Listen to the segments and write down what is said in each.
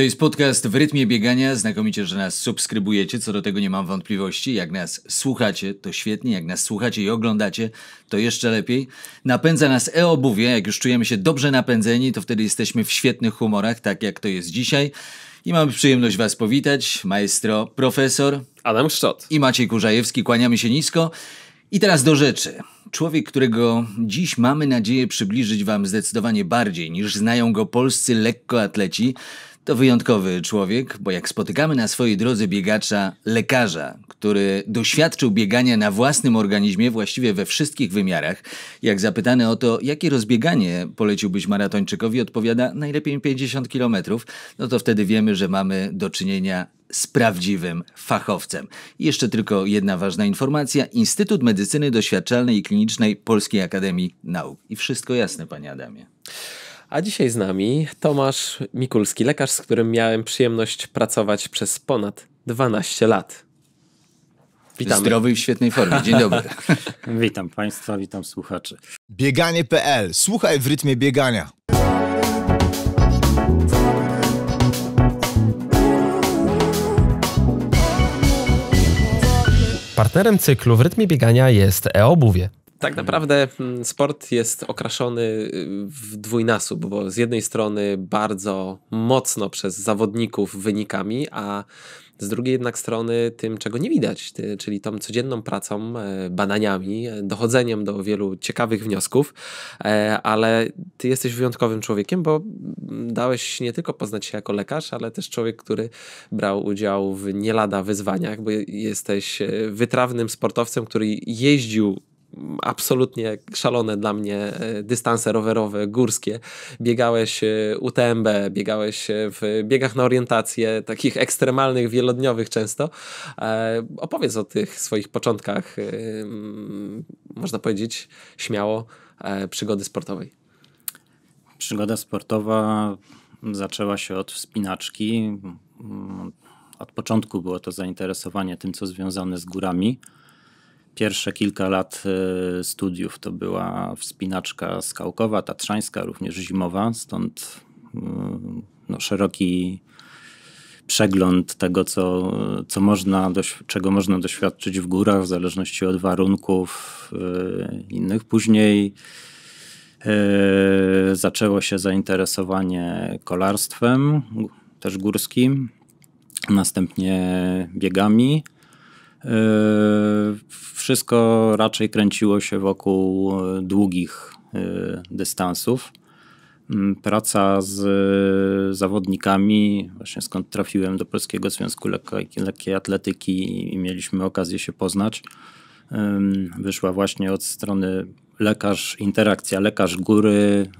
To jest podcast w rytmie biegania. Znakomicie, że nas subskrybujecie, co do tego nie mam wątpliwości. Jak nas słuchacie, to świetnie. Jak nas słuchacie i oglądacie, to jeszcze lepiej. Napędza nas e-obuwie. Jak już czujemy się dobrze napędzeni, to wtedy jesteśmy w świetnych humorach, tak jak to jest dzisiaj. I mamy przyjemność Was powitać. Maestro, profesor Adam Szczot i Maciej Kurzajewski. Kłaniamy się nisko. I teraz do rzeczy. Człowiek, którego dziś mamy nadzieję przybliżyć Wam zdecydowanie bardziej niż znają go polscy lekkoatleci, to wyjątkowy człowiek, bo jak spotykamy na swojej drodze biegacza, lekarza, który doświadczył biegania na własnym organizmie właściwie we wszystkich wymiarach, jak zapytany o to, jakie rozbieganie poleciłbyś maratończykowi, odpowiada najlepiej 50 km, no to wtedy wiemy, że mamy do czynienia z prawdziwym fachowcem. I jeszcze tylko jedna ważna informacja. Instytut Medycyny Doświadczalnej i Klinicznej Polskiej Akademii Nauk. I wszystko jasne, panie Adamie. A dzisiaj z nami Tomasz Mikulski, lekarz, z którym miałem przyjemność pracować przez ponad 12 lat. Witamy. Zdrowy i w świetnej formie. Dzień dobry. witam Państwa, witam słuchaczy. Bieganie.pl. Słuchaj w rytmie biegania. Partnerem cyklu w rytmie biegania jest e-obuwie. Tak naprawdę mm, sport jest okraszony y, w dwójnasób, bo z jednej strony bardzo mocno przez zawodników wynikami, a z drugiej jednak strony tym, czego nie widać, czyli tą codzienną pracą, e, badaniami, e, dochodzeniem do wielu ciekawych wniosków, e, ale ty jesteś wyjątkowym człowiekiem, bo mm, dałeś nie tylko poznać się jako lekarz, ale też człowiek, który brał udział w nielada wyzwaniach, bo jesteś wytrawnym sportowcem, który jeździł absolutnie szalone dla mnie e, dystanse rowerowe, górskie. Biegałeś e, UTMB, biegałeś e, w biegach na orientację, takich ekstremalnych, wielodniowych często. Opowiedz o tych swoich początkach, można powiedzieć śmiało, przygody sportowej. Przygoda sportowa zaczęła się od wspinaczki. Mm, od początku było to zainteresowanie tym, co związane z górami Pierwsze kilka lat e, studiów to była wspinaczka skałkowa, tatrzańska, również zimowa, stąd e, no, szeroki przegląd tego, co, co można, czego można doświadczyć w górach, w zależności od warunków e, innych. Później zaczęło się zainteresowanie kolarstwem, też górskim, następnie biegami. Yy, wszystko raczej kręciło się wokół yy, długich yy, dystansów. Mm, praca z zawodnikami, właśnie skąd trafiłem do Polskiego Związku Lekkiej Atletyki i mieliśmy okazję się poznać, wyszła właśnie od strony lekarz, interakcja lekarz góry,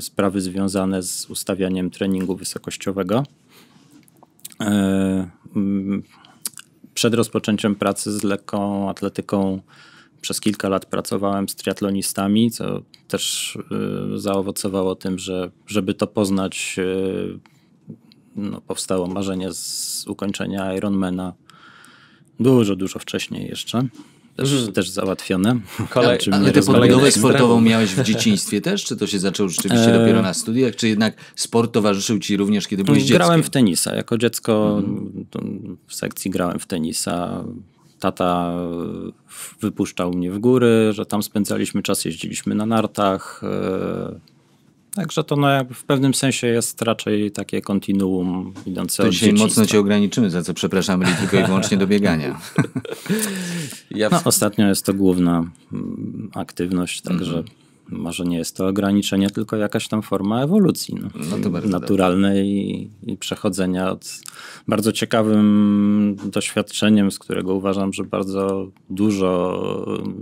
sprawy związane z ustawianiem treningu wysokościowego. Mm, przed rozpoczęciem pracy z lekką atletyką przez kilka lat pracowałem z triatlonistami, co też y, zaowocowało tym, że żeby to poznać, y, no, powstało marzenie z ukończenia Ironmana dużo, dużo wcześniej jeszcze. Też, załatwione. Kolej, ja, ale ty podbudowę sportową miałeś w dzieciństwie też? Czy to się zaczęło rzeczywiście e... dopiero na studiach? Czy jednak sport towarzyszył ci również, kiedy byłeś dzieckiem? Grałem w tenisa. Jako dziecko mhm. w sekcji grałem w tenisa. Tata wypuszczał mnie w góry, że tam spędzaliśmy czas, jeździliśmy na nartach. E Także to no w pewnym sensie jest raczej takie kontinuum idące to od dzisiaj mocno cię ograniczymy, za co przepraszam tylko i wyłącznie do biegania. ja w... no, ostatnio jest to główna mm, aktywność, mhm. także mm może nie jest to ograniczenie, tylko jakaś tam forma ewolucji no, no naturalnej i, i, przechodzenia od bardzo ciekawym doświadczeniem, z którego uważam, że bardzo dużo mm,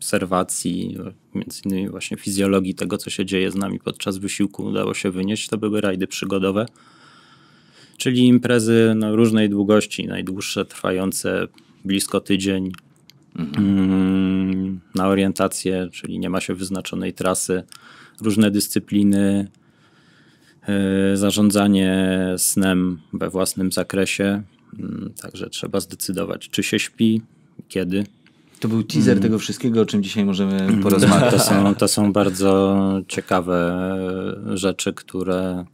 obserwacji, między innymi właśnie fizjologii tego, co się dzieje z nami podczas wysiłku, udało się wynieść, to były rajdy przygodowe, czyli imprezy no, różnej długości, najdłuższe trwające blisko tydzień, mhm. Mm, na orientację, czyli nie ma się wyznaczonej trasy, różne dyscypliny, y, zarządzanie snem we własnym zakresie. Mm, także trzeba zdecydować, czy się śpi, kiedy to był teaser mm. tego wszystkiego, o czym dzisiaj możemy mm. porozmawiać. To są, to są bardzo ciekawe rzeczy, które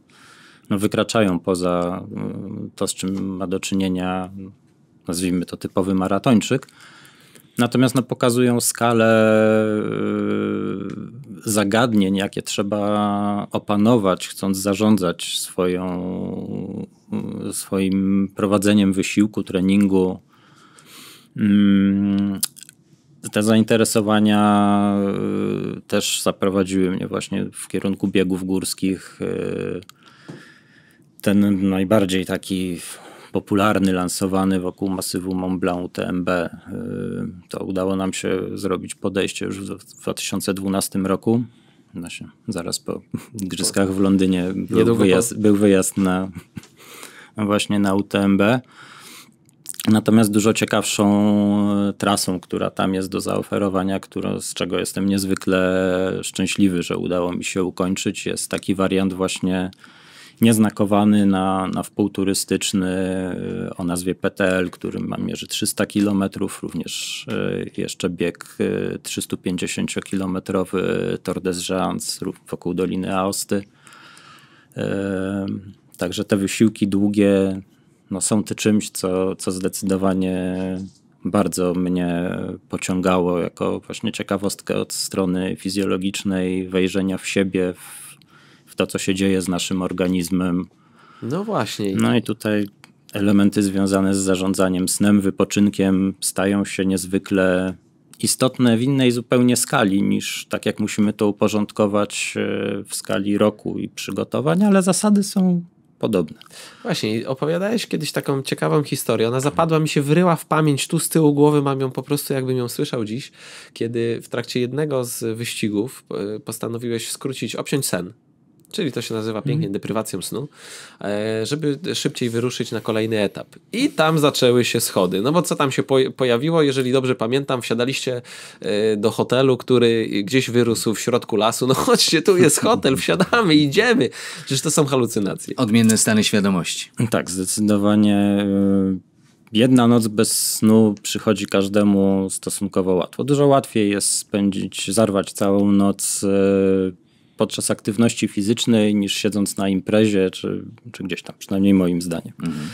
no, wykraczają poza mm, to, z czym ma do czynienia, nazwijmy to typowy maratończyk. Natomiast no, pokazują skalę y, zagadnień, jakie trzeba opanować, chcąc zarządzać swoją, y, swoim prowadzeniem wysiłku, treningu. Mm, te zainteresowania y, też zaprowadziły mnie właśnie w kierunku biegów górskich. Y, ten najbardziej taki popularny, lansowany wokół masywu Mont Blanc UTMB. Y, to udało nam się zrobić podejście już w 2012 roku. Właśnie, no zaraz po igrzyskach w Londynie był, wyjazd, był wyjazd na, właśnie na UTMB. Natomiast dużo ciekawszą e, trasą, która tam jest do zaoferowania, która, z czego jestem niezwykle szczęśliwy, że udało mi się ukończyć, jest taki wariant właśnie nieznakowany na, na wpół turystyczny e, o nazwie PTL, który ma mierzy 300 km, również e, jeszcze bieg 350-kilometrowy Tor des wokół Doliny Aosty. Także te wysiłki długie no są ty czymś, co, co zdecydowanie bardzo mnie pociągało jako właśnie ciekawostkę od strony fizjologicznej, wejrzenia w siebie, w, w to, co się dzieje z naszym organizmem. No właśnie. No i tutaj elementy związane z zarządzaniem snem, wypoczynkiem stają się niezwykle istotne w innej zupełnie skali niż tak jak musimy to uporządkować e, w skali roku i przygotowań, ale zasady są podobne. Właśnie, opowiadałeś kiedyś taką ciekawą historię. Ona zapadła mi się, wryła w pamięć, tu z tyłu głowy mam ją po prostu, jakbym ją słyszał dziś, kiedy w trakcie jednego z wyścigów e, postanowiłeś skrócić, obciąć sen Czyli to się nazywa pięknie mhm. deprywacją snu, e, żeby szybciej wyruszyć na kolejny etap. I tam zaczęły się schody. No bo co tam się pojawiło? Jeżeli dobrze pamiętam, wsiadaliście e, do hotelu, który gdzieś wyrósł w środku lasu. No chodźcie, tu jest hotel, wsiadamy, idziemy. Przecież to są halucynacje. Odmienne stany świadomości. Tak, zdecydowanie e, jedna noc bez snu przychodzi każdemu stosunkowo łatwo. Dużo łatwiej jest spędzić, zarwać całą noc podczas aktywności fizycznej niż siedząc na imprezie czy, czy gdzieś tam, przynajmniej moim zdaniem. Mhm.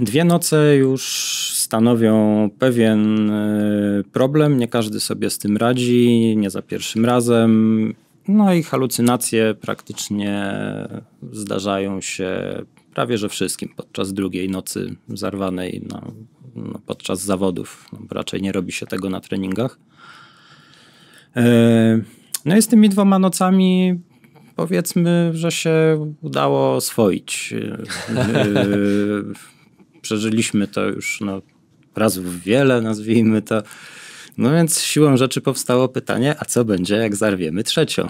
Dwie noce już stanowią pewien e, problem. Nie każdy sobie z tym radzi, nie za pierwszym razem. No i halucynacje praktycznie zdarzają się prawie że wszystkim podczas drugiej nocy zarwanej no, no podczas zawodów. No, raczej nie robi się tego na treningach. E, no i z tymi dwoma nocami powiedzmy, że się udało oswoić. Przeżyliśmy to już no, wiele, nazwijmy to. No więc siłą rzeczy powstało pytanie, a co będzie, jak zarwiemy trzecią?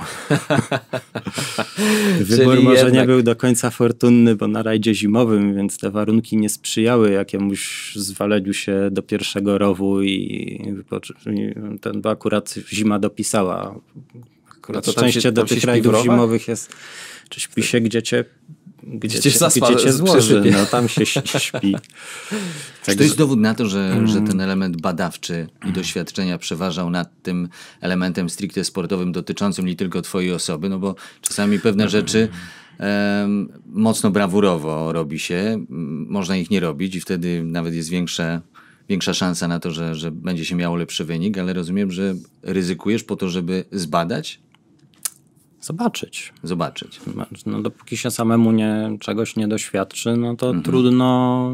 Wybór Czyli może jednak... nie był do końca fortunny, bo na rajdzie zimowym, więc te warunki nie sprzyjały jakiemuś zwaleniu się do pierwszego rowu i ten, bo akurat zima dopisała. Akurat no to szczęście się, do tych rajdów zimowych jest, czy śpi się, gdzie cię gdzie, cię, zaspa, gdzie cię złoży, no, tam się śpi. to jest dowód na to, że, mm. że ten element badawczy i doświadczenia przeważał nad tym elementem stricte sportowym dotyczącym nie tylko twojej osoby, no bo czasami pewne mm. rzeczy um, mocno brawurowo robi się, można ich nie robić i wtedy nawet jest większe, większa szansa na to, że, że będzie się miało lepszy wynik, ale rozumiem, że ryzykujesz po to, żeby zbadać Zobaczyć. Zobaczyć. No, dopóki się samemu nie, czegoś nie doświadczy, no to mhm. trudno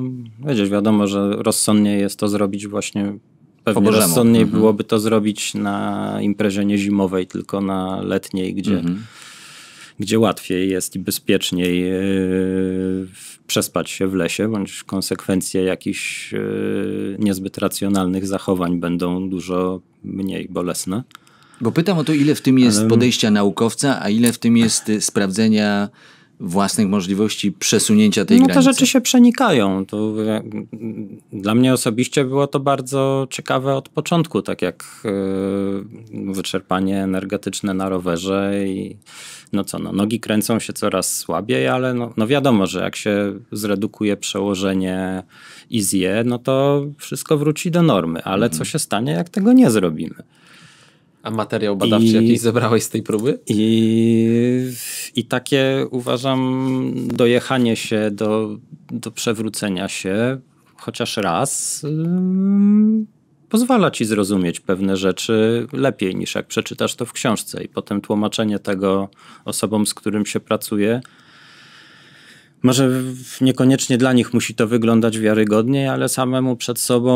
wiedzieć. Wiadomo, że rozsądnie jest to zrobić właśnie. Pewnie rozsądniej mhm. byłoby to zrobić na imprezie nie zimowej, tylko na letniej, gdzie, mhm. gdzie łatwiej jest i bezpieczniej yy, przespać się w lesie, bądź konsekwencje jakichś yy, niezbyt racjonalnych zachowań będą dużo mniej bolesne. Bo pytam o to, ile w tym jest Ale... podejścia naukowca, a ile w tym jest y, sprawdzenia własnych możliwości przesunięcia tej no, granicy. No te rzeczy się przenikają. To, dla mnie osobiście było to bardzo ciekawe od początku, tak jak yy, wyczerpanie energetyczne na rowerze i no co, no, nogi kręcą się coraz słabiej, ale no, no wiadomo, że jak się zredukuje przełożenie i zje, no to wszystko wróci do normy. Ale mhm. co się stanie, jak tego nie zrobimy? A materiał badawczy I, jakiś zebrałeś z tej próby? I, i takie uważam dojechanie się do, do przewrócenia się chociaż raz pozwala ci zrozumieć pewne rzeczy lepiej niż jak przeczytasz to w książce i potem tłumaczenie tego osobom, z którym się pracuje może niekoniecznie dla nich musi to wyglądać wiarygodniej, ale samemu przed sobą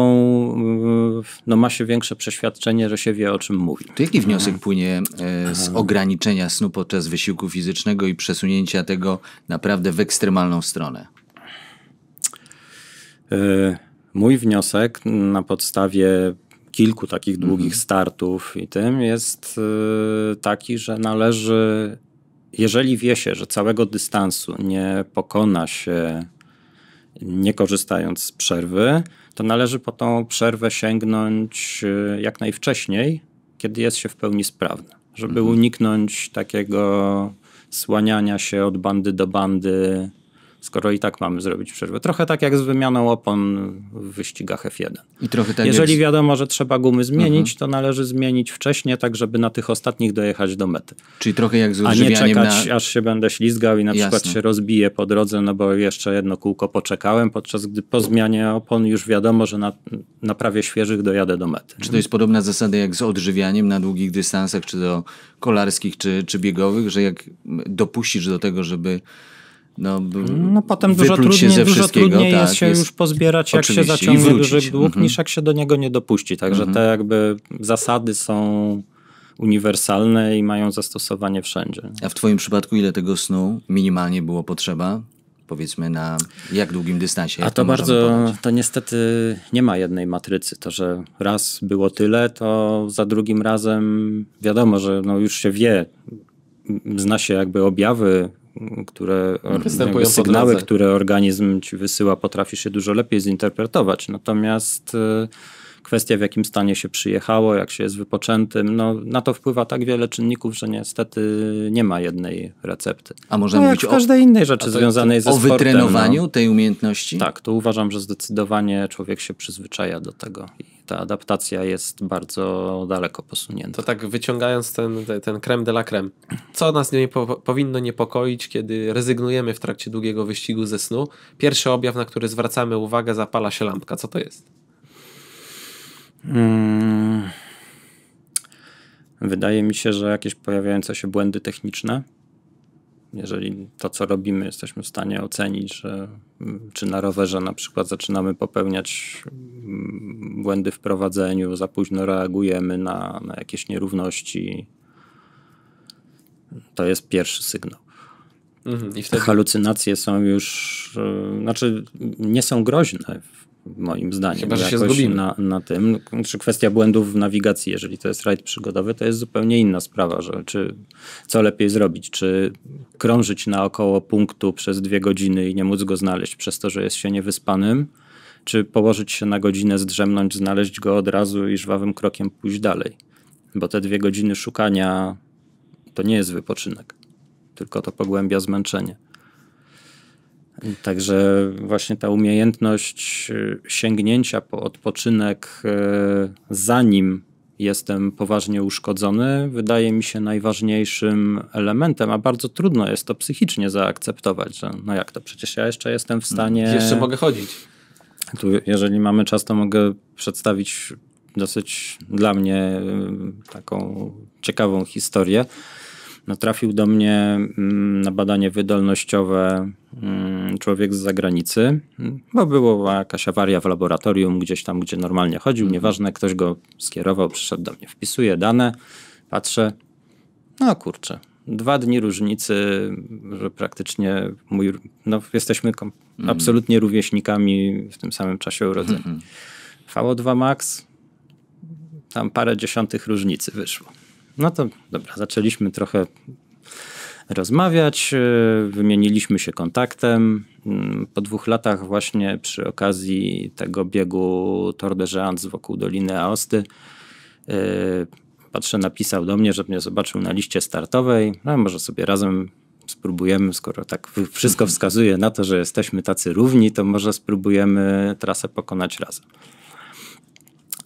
mm, no, ma się większe przeświadczenie, że się wie o czym mówi. To jaki wniosek mhm. płynie e, z mhm. ograniczenia snu podczas wysiłku fizycznego i przesunięcia tego naprawdę w ekstremalną stronę? E, mój wniosek na podstawie kilku takich długich mhm. startów i tym jest e, taki, że należy jeżeli wie się, że całego dystansu nie pokona się nie korzystając z przerwy, to należy po tą przerwę sięgnąć y, jak najwcześniej, kiedy jest się w pełni sprawny, żeby mhm. uniknąć takiego słaniania się od bandy do bandy skoro i tak mamy zrobić przerwę. Trochę tak jak z wymianą opon w wyścigach F1. I trochę tak Jeżeli jest... wiadomo, że trzeba gumy zmienić, mhm. to należy zmienić wcześniej, tak żeby na tych ostatnich dojechać do mety. Czyli trochę jak z A nie czekać, na... aż się będę ślizgał i na Jasne. przykład się rozbiję po drodze, no bo jeszcze jedno kółko poczekałem, podczas gdy po zmianie opon już wiadomo, że na, na prawie świeżych dojadę do mety. Czy to jest podobna zasada jak z odżywianiem na długich dystansach, czy do kolarskich, czy, czy biegowych, że jak dopuścisz do tego, żeby no, no potem dużo trudniej, dużo trudniej tak, jest się jest, już pozbierać, jak się zaciągnie duży dług, mhm. niż jak się do niego nie dopuści. Także mhm. te jakby zasady są uniwersalne i mają zastosowanie wszędzie. A w twoim przypadku ile tego snu minimalnie było potrzeba? powiedzmy na jak długim dystansie. Jak A to, to bardzo, to niestety nie ma jednej matrycy. To, że raz było tyle, to za drugim razem wiadomo, że no już się wie, zna się jakby objawy które sygnały, które organizm ci wysyła, potrafisz się dużo lepiej zinterpretować. Natomiast y, kwestia w jakim stanie się przyjechało, jak się jest wypoczętym, no, na to wpływa tak wiele czynników, że niestety nie ma jednej recepty. A możemy no, mówić o każdej innej rzeczy związanej ze o sportem. O wytrenowaniu no. tej umiejętności? Tak, to uważam, że zdecydowanie człowiek się przyzwyczaja do tego i ta adaptacja jest bardzo daleko posunięta. To tak wyciągając ten, ten creme de la creme, co nas nie po, powinno niepokoić, kiedy rezygnujemy w trakcie długiego wyścigu ze snu? Pierwszy objaw, na który zwracamy uwagę, zapala się lampka. Co to jest? Mm. Wydaje mi się, że jakieś pojawiające się błędy techniczne, jeżeli to, co robimy, jesteśmy w stanie ocenić, że mm, czy na rowerze na przykład zaczynamy popełniać mm, błędy w prowadzeniu, za późno reagujemy na, na jakieś nierówności, to jest pierwszy sygnał. Mhm, wtedy... Halucynacje są już, e, znaczy nie są groźne moim zdaniem. Chyba, że się zgubimy. Na, na tym. Czy kwestia błędów w nawigacji, jeżeli to jest rajd przygodowy, to jest zupełnie inna sprawa, że czy, co lepiej zrobić, czy krążyć naokoło punktu przez dwie godziny i nie móc go znaleźć przez to, że jest się niewyspanym, czy położyć się na godzinę, zdrzemnąć, znaleźć go od razu i żwawym krokiem pójść dalej. Bo te dwie godziny szukania to nie jest wypoczynek, tylko to pogłębia zmęczenie. Także właśnie ta umiejętność y, sięgnięcia po odpoczynek, y, zanim jestem poważnie uszkodzony, wydaje mi się najważniejszym elementem, a bardzo trudno jest to psychicznie zaakceptować, że no jak to, przecież ja jeszcze jestem w stanie... Mm. Jeszcze mogę chodzić. Tu, jeżeli mamy czas, to mogę przedstawić dosyć dla mnie y, taką ciekawą historię. No, trafił do mnie mm, na badanie wydolnościowe mm, człowiek z zagranicy, bo była jakaś awaria w laboratorium, gdzieś tam, gdzie normalnie chodził, mhm. nieważne, ktoś go skierował, przyszedł do mnie. Wpisuję dane, patrzę, no kurczę, dwa dni różnicy, że praktycznie mój, no, jesteśmy kom, mhm. absolutnie rówieśnikami w tym samym czasie urodzenia. Mhm. VO2 Max, tam parę dziesiątych różnicy wyszło. No to dobra, zaczęliśmy trochę rozmawiać, e, wymieniliśmy się kontaktem. Mm, po dwóch latach właśnie przy okazji tego biegu Tor de wokół Doliny Aosty e, patrzę, napisał do mnie, że mnie zobaczył na liście startowej. No, może sobie razem spróbujemy, skoro tak wszystko wskazuje na to, że jesteśmy tacy równi, to może spróbujemy trasę pokonać razem.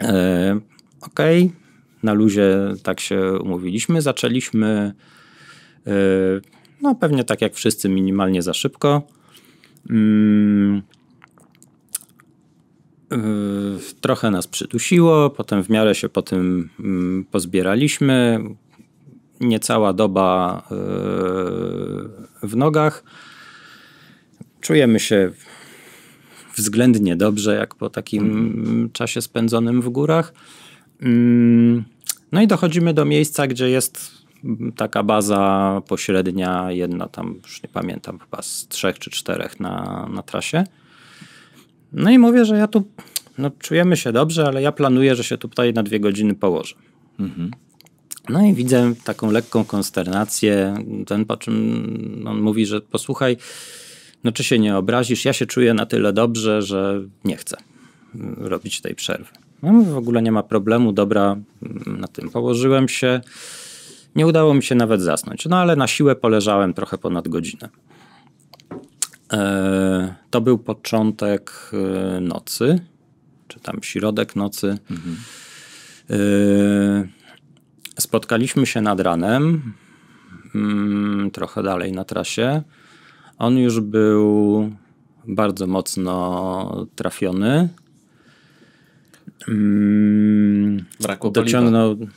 E, okej, okay na luzie tak się umówiliśmy. Zaczęliśmy, e, no pewnie tak jak wszyscy, minimalnie za szybko. Mm. E, trochę nas przytusiło, potem w miarę się po tym mm, pozbieraliśmy. Niecała doba e, w nogach. Czujemy się względnie dobrze, jak po takim mhm. czasie spędzonym w górach. Mm. No i dochodzimy do miejsca, gdzie jest taka baza pośrednia, jedna tam, już nie pamiętam, chyba z trzech czy czterech na, na trasie. No i mówię, że ja tu, no czujemy się dobrze, ale ja planuję, że się tutaj na dwie godziny położę. Mhm. No i widzę taką lekką konsternację. Ten, po czym on mówi, że posłuchaj, no czy się nie obrazisz? Ja się czuję na tyle dobrze, że nie chcę robić tej przerwy. No, w ogóle nie ma problemu, dobra, mm, na tym położyłem się. Nie udało mi się nawet zasnąć, no ale na siłę poleżałem trochę ponad godzinę. E, to był początek e, nocy, czy tam środek nocy. Mhm. E, spotkaliśmy się nad ranem, mm, trochę dalej na trasie. On już był bardzo mocno trafiony mm, Brakło dociągnął. Paliwa.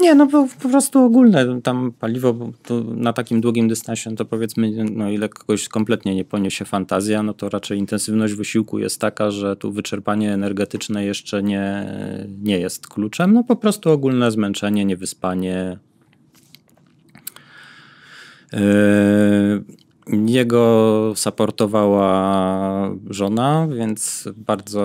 Nie, no po, po, prostu ogólne tam paliwo na takim długim dystansie, no to powiedzmy, no ile kogoś kompletnie nie poniesie fantazja, no to raczej intensywność wysiłku jest taka, że tu wyczerpanie energetyczne jeszcze nie, nie jest kluczem. No po prostu ogólne zmęczenie, niewyspanie. Yy, jego supportowała żona, więc bardzo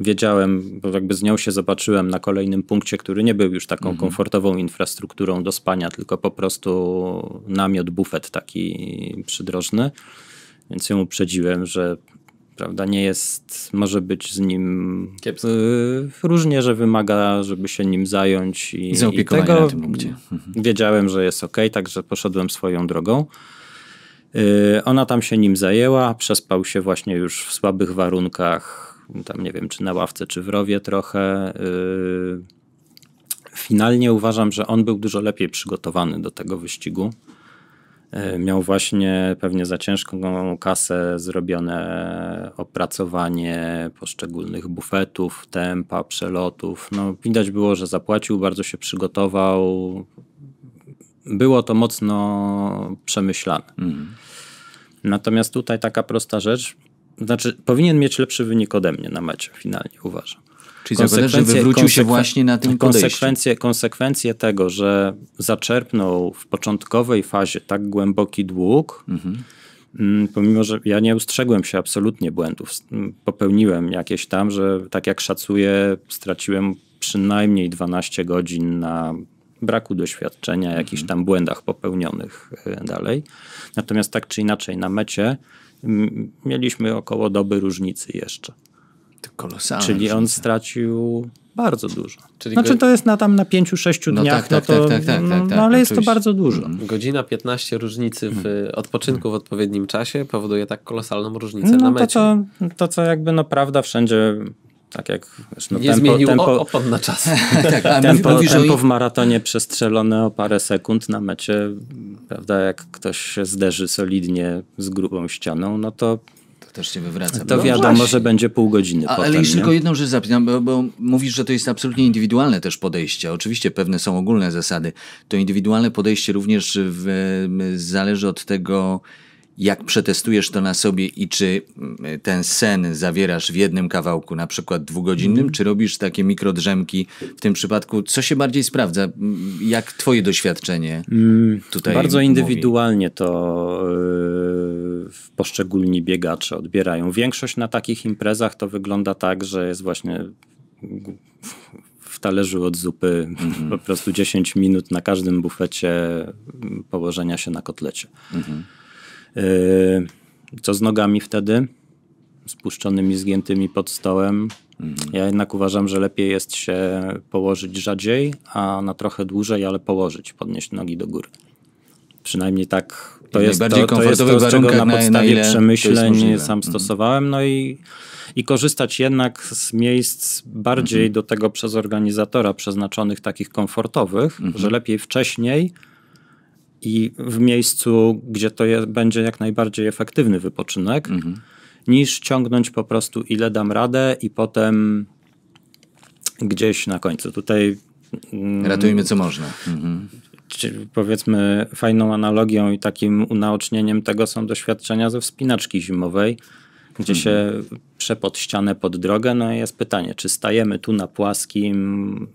wiedziałem, bo jakby z nią się zobaczyłem na kolejnym punkcie, który nie był już taką mhm. komfortową infrastrukturą do spania, tylko po prostu namiot, bufet taki przydrożny. Więc ją uprzedziłem, że prawda, nie jest, może być z nim y, różnie, że wymaga, żeby się nim zająć i, I, i tego na tym punkcie. Mhm. wiedziałem, że jest ok, także poszedłem swoją drogą. Y, ona tam się nim zajęła, przespał się właśnie już w słabych warunkach, tam nie wiem, czy na ławce, czy w rowie trochę. Y, finalnie uważam, że on był dużo lepiej przygotowany do tego wyścigu. Y, miał właśnie pewnie za ciężką kasę zrobione opracowanie poszczególnych bufetów, tempa, przelotów. No, widać było, że zapłacił, bardzo się przygotował. Było to mocno przemyślane. Mm. Natomiast tutaj taka prosta rzecz, znaczy powinien mieć lepszy wynik ode mnie na mecie finalnie, uważam. Czyli konsekwencje, wrócił wywrócił się właśnie na tym konsekwencje, konsekwencje tego, że zaczerpnął w początkowej fazie tak głęboki dług, mhm. Mm, pomimo, że ja nie ustrzegłem się absolutnie błędów. Popełniłem jakieś tam, że tak jak szacuję, straciłem przynajmniej 12 godzin na braku doświadczenia, jakichś mhm. tam błędach popełnionych e, dalej. Natomiast tak czy inaczej na mecie mieliśmy około doby różnicy jeszcze. Kolosalne Czyli on różnica. stracił bardzo dużo. Czyli znaczy to jest na tam na 5-6 no dniach, tak, no tak, to, tak tak no, tak, tak, no ale no jest to bardzo dużo. Mhm. Godzina 15 różnicy w mhm. e, odpoczynku w odpowiednim czasie powoduje tak kolosalną różnicę no na mecie. To, to, to co jakby no prawda wszędzie tak jak wiesz, no, nie tempo, zmienił tempo, opon na czas. tak, a tempo, mówi, tempo w maratonie przestrzelone o parę sekund na mecie, prawda, jak ktoś się zderzy solidnie z grubą ścianą, no to to też się wywraca. To no wiadomo, że będzie pół godziny. A, potem, ale jeszcze nie? tylko jedną rzecz zapytam, bo, bo, mówisz, że to jest absolutnie indywidualne też podejście. Oczywiście pewne są ogólne zasady. To indywidualne podejście również w, zależy od tego, jak przetestujesz to na sobie i czy mm, ten sen zawierasz w jednym kawałku, na przykład dwugodzinnym, mm. czy robisz takie mikrodrzemki w tym przypadku? Co się bardziej sprawdza? Mm, jak twoje doświadczenie mm, tutaj Bardzo indywidualnie to yy, poszczególni biegacze odbierają. Większość na takich imprezach to wygląda tak, że jest właśnie w talerzu od zupy mm. po prostu 10 minut na każdym bufecie położenia się na kotlecie. Mm -hmm. Yy, co z nogami wtedy? Spuszczonymi, zgiętymi pod stołem. Mhm. Ja jednak uważam, że lepiej jest się położyć rzadziej, a na trochę dłużej, ale położyć, podnieść nogi do góry. Przynajmniej tak to jest to, to jest to, z czego na podstawie na przemyśleń sam mhm. stosowałem. No i, i korzystać jednak z miejsc bardziej mhm. do tego przez organizatora przeznaczonych, takich komfortowych, mhm. że lepiej wcześniej i w miejscu, gdzie to je, będzie jak najbardziej efektywny wypoczynek, mhm. niż ciągnąć po prostu ile dam radę i potem gdzieś na końcu. Tutaj. Mm, Ratujmy co można. Mhm. Powiedzmy, fajną analogią i takim unaocznieniem tego są doświadczenia ze wspinaczki zimowej, gdzie mhm. się przepod ścianę pod drogę. No i jest pytanie, czy stajemy tu na płaskim,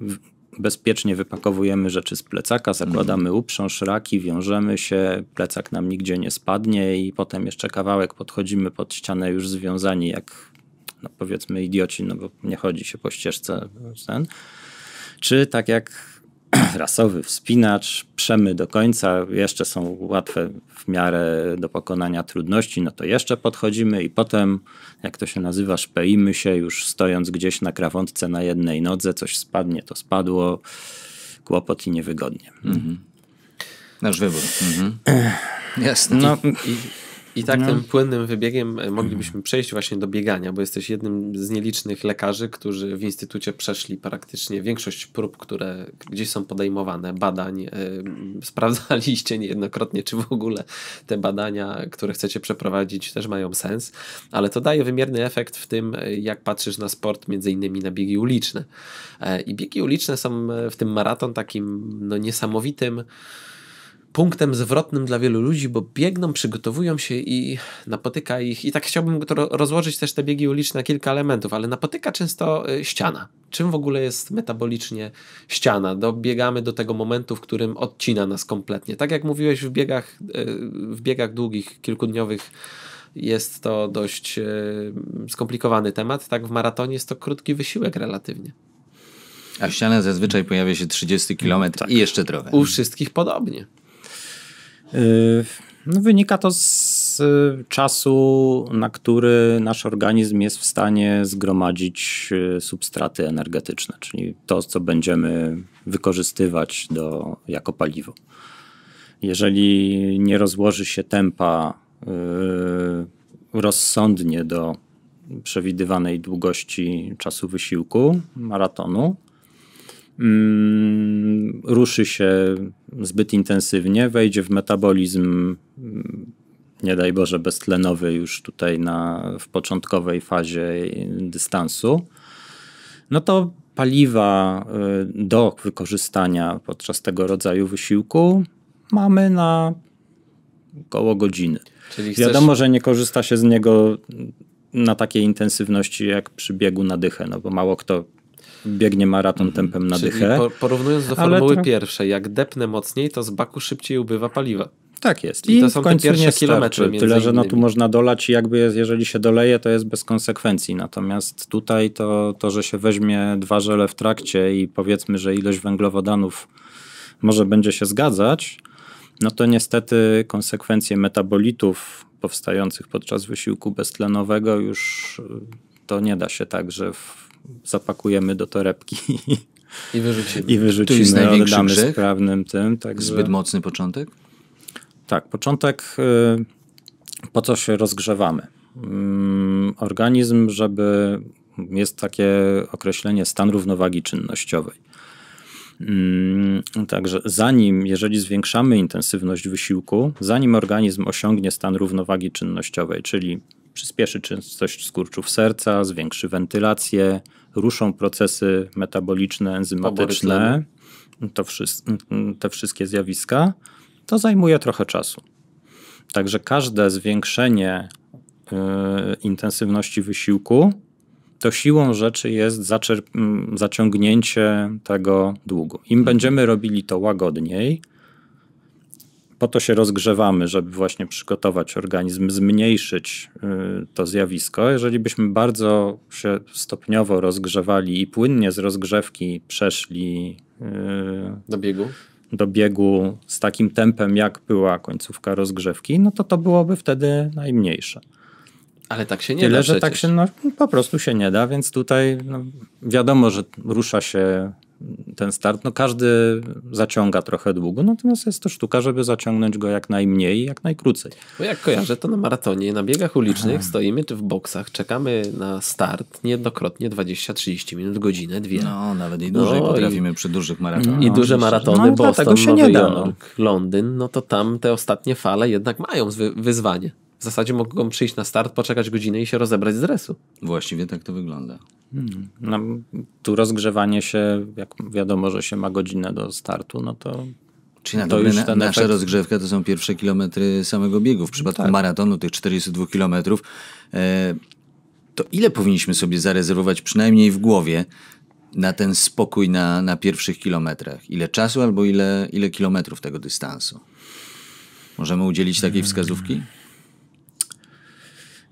bezpiecznie wypakowujemy rzeczy z plecaka, zakładamy mhm. uprząż, raki, wiążemy się, plecak nam nigdzie nie spadnie i potem jeszcze kawałek podchodzimy pod ścianę już związani jak no powiedzmy idioci, no bo nie chodzi się po ścieżce ten. Czy tak jak rasowy wspinacz, przemy do końca, jeszcze są łatwe w miarę do pokonania trudności, no to jeszcze podchodzimy i potem, jak to się nazywa, szpeimy się już stojąc gdzieś na krawątce na jednej nodze, coś spadnie, to spadło, kłopot i niewygodnie. Mhm. Nasz wybór. Mhm. Jasne. No, i, i tak no. tym płynnym wybiegiem e, moglibyśmy mhm. przejść właśnie do biegania, bo jesteś jednym z nielicznych lekarzy, którzy w instytucie przeszli praktycznie większość prób, które gdzieś są podejmowane, badań. E, sprawdzaliście niejednokrotnie, czy w ogóle te badania, które chcecie przeprowadzić, też mają sens, ale to daje wymierny efekt w tym, e, jak patrzysz na sport, między innymi na biegi uliczne. I biegi uliczne są w tym maraton takim no, niesamowitym punktem zwrotnym dla wielu ludzi, bo biegną, przygotowują się i napotyka ich. I tak chciałbym rozłożyć też te biegi uliczne na kilka elementów, ale napotyka często y, ściana. Czym w ogóle jest metabolicznie ściana? Dobiegamy no, do tego momentu, w którym odcina nas kompletnie. Tak jak mówiłeś w biegach, y, w biegach długich, kilkudniowych jest to dość y, skomplikowany temat, tak w maratonie jest to krótki wysiłek relatywnie. A ściana zazwyczaj pojawia się 30 km tak. i jeszcze trochę. U wszystkich podobnie. Y, no, wynika to z y, czasu, na który nasz organizm jest w stanie zgromadzić y, substraty energetyczne, czyli to, co będziemy wykorzystywać do, jako paliwo. Jeżeli nie rozłoży się tempa rozsądnie do przewidywanej długości czasu wysiłku maratonu, Mm, ruszy się zbyt intensywnie, wejdzie w metabolizm, mm, nie daj Boże, beztlenowy już tutaj na, w początkowej fazie dystansu, no to paliwa y, do wykorzystania podczas tego rodzaju wysiłku mamy na około godziny. Czyli Wiadomo, że nie korzysta się z niego na takiej intensywności jak przy biegu na dychę, no bo mało kto biegnie maraton tempem na dychę. Po, porównując do formuły to... pierwszej, jak depnę mocniej, to z baku szybciej ubywa paliwa. Tak jest. I, I to są w końcu te pierwsze nie kilometry. Tyle, że no tu można dolać i jakby jest, jeżeli się doleje, to jest bez konsekwencji. Natomiast tutaj to, to, że się weźmie dwa żele w trakcie i powiedzmy, że ilość węglowodanów może będzie się zgadzać, no to niestety konsekwencje metabolitów powstających podczas wysiłku beztlenowego już y, to nie da się tak, że w zapakujemy do torebki i wyrzucimy. I wyrzucimy, to jest największy grzech? sprawnym tym. Także... Zbyt mocny początek? Tak, początek y, po co się rozgrzewamy. Mm, organizm, żeby jest takie określenie stan równowagi czynnościowej. Mm, także zanim, jeżeli zwiększamy intensywność wysiłku, zanim organizm osiągnie stan równowagi czynnościowej, czyli przyspieszy częstość skurczów serca, zwiększy wentylację, ruszą procesy metaboliczne, enzymatyczne, to wszy- te wszystkie zjawiska, to zajmuje trochę czasu. Także każde zwiększenie y, intensywności wysiłku to siłą rzeczy jest zaciągnięcie tego długu. Im mhm. będziemy robili to łagodniej, po to się rozgrzewamy, żeby właśnie przygotować organizm, zmniejszyć y, to zjawisko. Jeżeli byśmy bardzo się stopniowo rozgrzewali i płynnie z rozgrzewki przeszli y, do biegu, do biegu z takim tempem, jak była końcówka rozgrzewki, no to to byłoby wtedy najmniejsze. Ale tak się nie Tyle, da. Tyle, że tak przecież. tak się no, po prostu się nie da, więc tutaj no, wiadomo, że rusza się ten start, no każdy zaciąga trochę długo, natomiast jest to sztuka, żeby zaciągnąć go jak najmniej i jak najkrócej. Bo jak kojarzę, to na maratonie, na biegach ulicznych Aha. stoimy czy w boksach, czekamy na start niejednokrotnie 20-30 minut, godzinę, dwie. No, nawet i dłużej no, potrafimy i, przy dużych maratonach. I duże maratony, no, tego się Nowy nie da, Jork, no. Londyn, no to tam te ostatnie fale jednak mają wyzwanie zasadzie mogą przyjść na start, poczekać godzinę i się rozebrać z dresu. Właściwie tak to wygląda. Hmm. No, tu rozgrzewanie się, jak wiadomo, że się ma godzinę do startu, no to Czyli na to dobre, nasza efekt... rozgrzewka to są pierwsze kilometry samego biegu. W przypadku tak. maratonu, tych 42 kilometrów, e, to ile powinniśmy sobie zarezerwować przynajmniej w głowie na ten spokój na, na pierwszych kilometrach? Ile czasu albo ile, ile kilometrów tego dystansu? Możemy udzielić takiej wskazówki?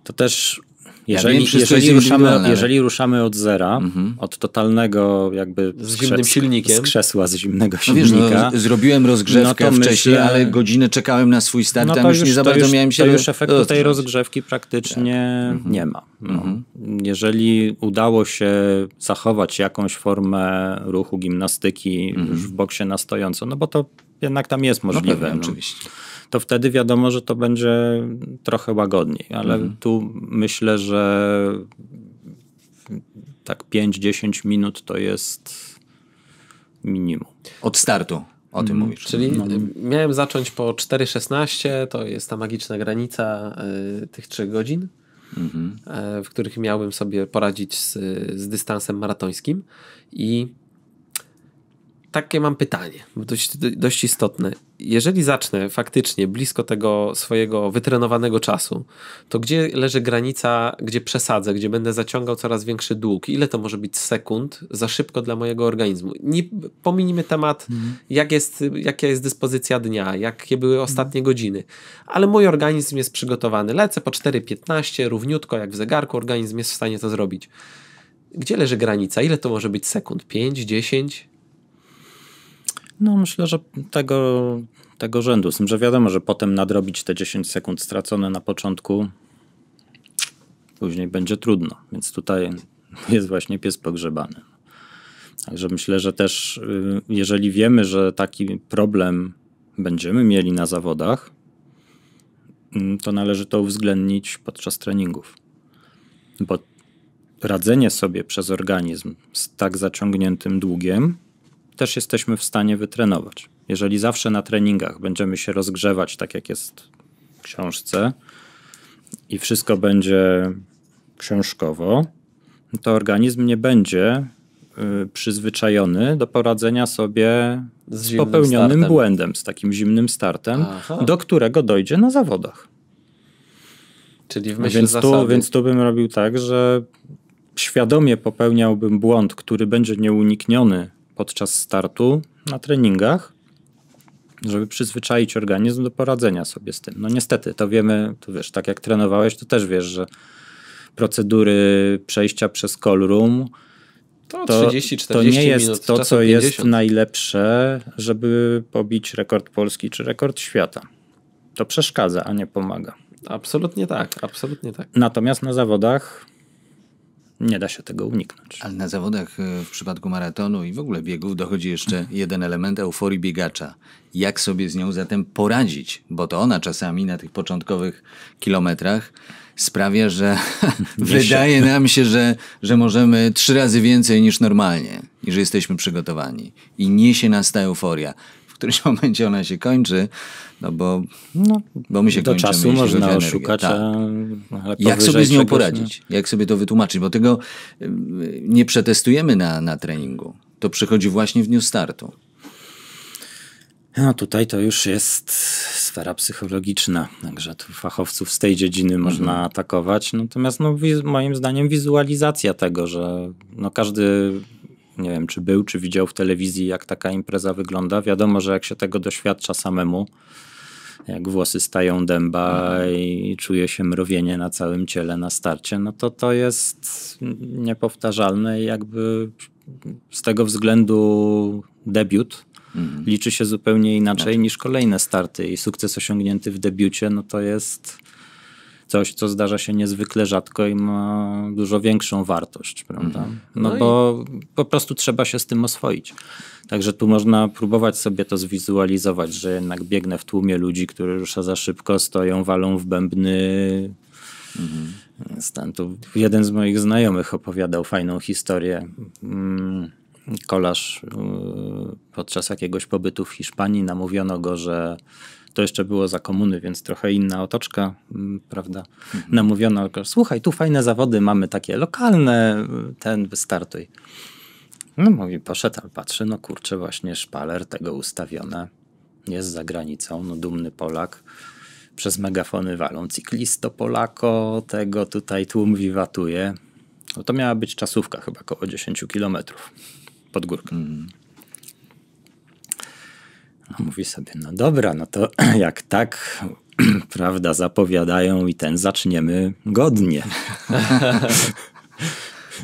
To też jeżeli, ja wiem, jeżeli, ruszamy, jeżeli, ruszamy, od zera, mhm. od totalnego jakby z zimnym silnikiem. z krzesła, z zimnego silnika. No wiesz, no, zrobiłem rozgrzewkę no wcześniej, myślę, ale godzinę czekałem na swój start, no tam już, już nie za bardzo już, miałem się... To już efektu tej rozgrzewki praktycznie tak. mhm. nie ma. No. Mhm. Jeżeli udało się zachować jakąś formę ruchu gimnastyki mhm. już w boksie na stojąco, no bo to jednak tam jest no możliwe. No pewnie, oczywiście to wtedy wiadomo, że to będzie trochę łagodniej. Ale mhm. tu myślę, że tak 5-10 minut to jest minimum. Od startu. O tym mhm. mówisz. Czyli no. miałem zacząć po 4.16, to jest ta magiczna granica y, tych 3 godzin, mhm. y, w których miałbym sobie poradzić z, z dystansem maratońskim. I takie mam pytanie, dość, dość istotne. Jeżeli zacznę faktycznie blisko tego swojego wytrenowanego czasu, to gdzie leży granica, gdzie przesadzę, gdzie będę zaciągał coraz większy dług? Ile to może być sekund za szybko dla mojego organizmu? Nie, pominijmy temat, mhm. jak jest, jaka jest dyspozycja dnia, jakie były mhm. ostatnie mhm. godziny, ale mój organizm jest przygotowany. Lecę po 4-15, równiutko jak w zegarku, organizm jest w stanie to zrobić. Gdzie leży granica? Ile to może być sekund? 5, 10? No myślę, że tego, tego rzędu. Z tym, że wiadomo, że potem nadrobić te 10 sekund stracone na początku później będzie trudno. Więc tutaj jest właśnie pies pogrzebany. Także myślę, że też y, jeżeli wiemy, że taki problem będziemy mieli na zawodach, mm, to należy to uwzględnić podczas treningów. Bo radzenie sobie przez organizm z tak zaciągniętym długiem też jesteśmy w stanie wytrenować. Jeżeli zawsze na treningach będziemy się rozgrzewać, tak jak jest w książce, i wszystko będzie książkowo, to organizm nie będzie y, przyzwyczajony do poradzenia sobie z, z popełnionym startem. błędem, z takim zimnym startem, Aha. do którego dojdzie na zawodach. Czyli w myśl więc zasady. Tu, więc tu bym robił tak, że świadomie popełniałbym błąd, który będzie nieunikniony podczas startu na treningach, żeby przyzwyczaić organizm do poradzenia sobie z tym. No niestety, to wiemy, to wiesz, tak jak trenowałeś, to też wiesz, że procedury przejścia przez call room to, to, 30, 40 to nie jest minut, to, co jest najlepsze, żeby pobić rekord Polski czy rekord świata. To przeszkadza, a nie pomaga. Absolutnie tak, absolutnie tak. Natomiast na zawodach nie da się tego uniknąć. Ale na zawodach e, w przypadku maratonu i w ogóle biegów dochodzi jeszcze mhm. jeden element euforii biegacza. Jak sobie z nią zatem poradzić? Bo to ona czasami na tych początkowych kilometrach sprawia, że wydaje nam się, że, że możemy trzy razy więcej niż normalnie, i że jesteśmy przygotowani. I niesie nas ta euforia którymś momencie ona się kończy, no bo, no, bo my się do kończymy. Do czasu można oszukać. Tak. Jak sobie z nią poradzić? Nie? Jak sobie to wytłumaczyć? Bo tego y, nie przetestujemy na, na treningu. To przychodzi właśnie w dniu startu. No tutaj to już jest sfera psychologiczna, także tu fachowców z tej dziedziny mhm. można atakować. Natomiast no, moim zdaniem wizualizacja tego, że no, każdy nie wiem, czy był, czy widział w telewizji, jak taka impreza wygląda. Wiadomo, że jak się tego doświadcza samemu, jak włosy stają dęba mhm. i czuje się mrowienie na całym ciele na starcie, no to to jest niepowtarzalne i jakby z tego względu debiut mhm. liczy się zupełnie inaczej, inaczej niż kolejne starty i sukces osiągnięty w debiucie, no to jest coś, co zdarza się niezwykle rzadko i ma dużo większą wartość, prawda? Mhm. No, no bo i... po prostu trzeba się z tym oswoić. Także tu można próbować sobie to zwizualizować, że jednak biegnę w tłumie ludzi, którzy rusza za szybko, stoją, walą w bębny. Mhm. Tu jeden z moich znajomych opowiadał fajną historię. Mm kolarz y, podczas jakiegoś pobytu w Hiszpanii namówiono go, że to jeszcze było za komuny, więc trochę inna otoczka, mm, prawda? Mhm. Namówiono, słuchaj, tu fajne zawody mamy takie lokalne, ten wystartuj. No mówi, poszedł, ale patrzy, no kurczę, właśnie szpaler tego ustawione, jest za granicą, no dumny Polak, przez megafony walą, cyklisto Polako, tego tutaj tłum wiwatuje. No to miała być czasówka chyba około 10 kilometrów pod górkę. Mm. No mówi sobie, no dobra, no to jak tak, prawda, zapowiadają i ten zaczniemy godnie.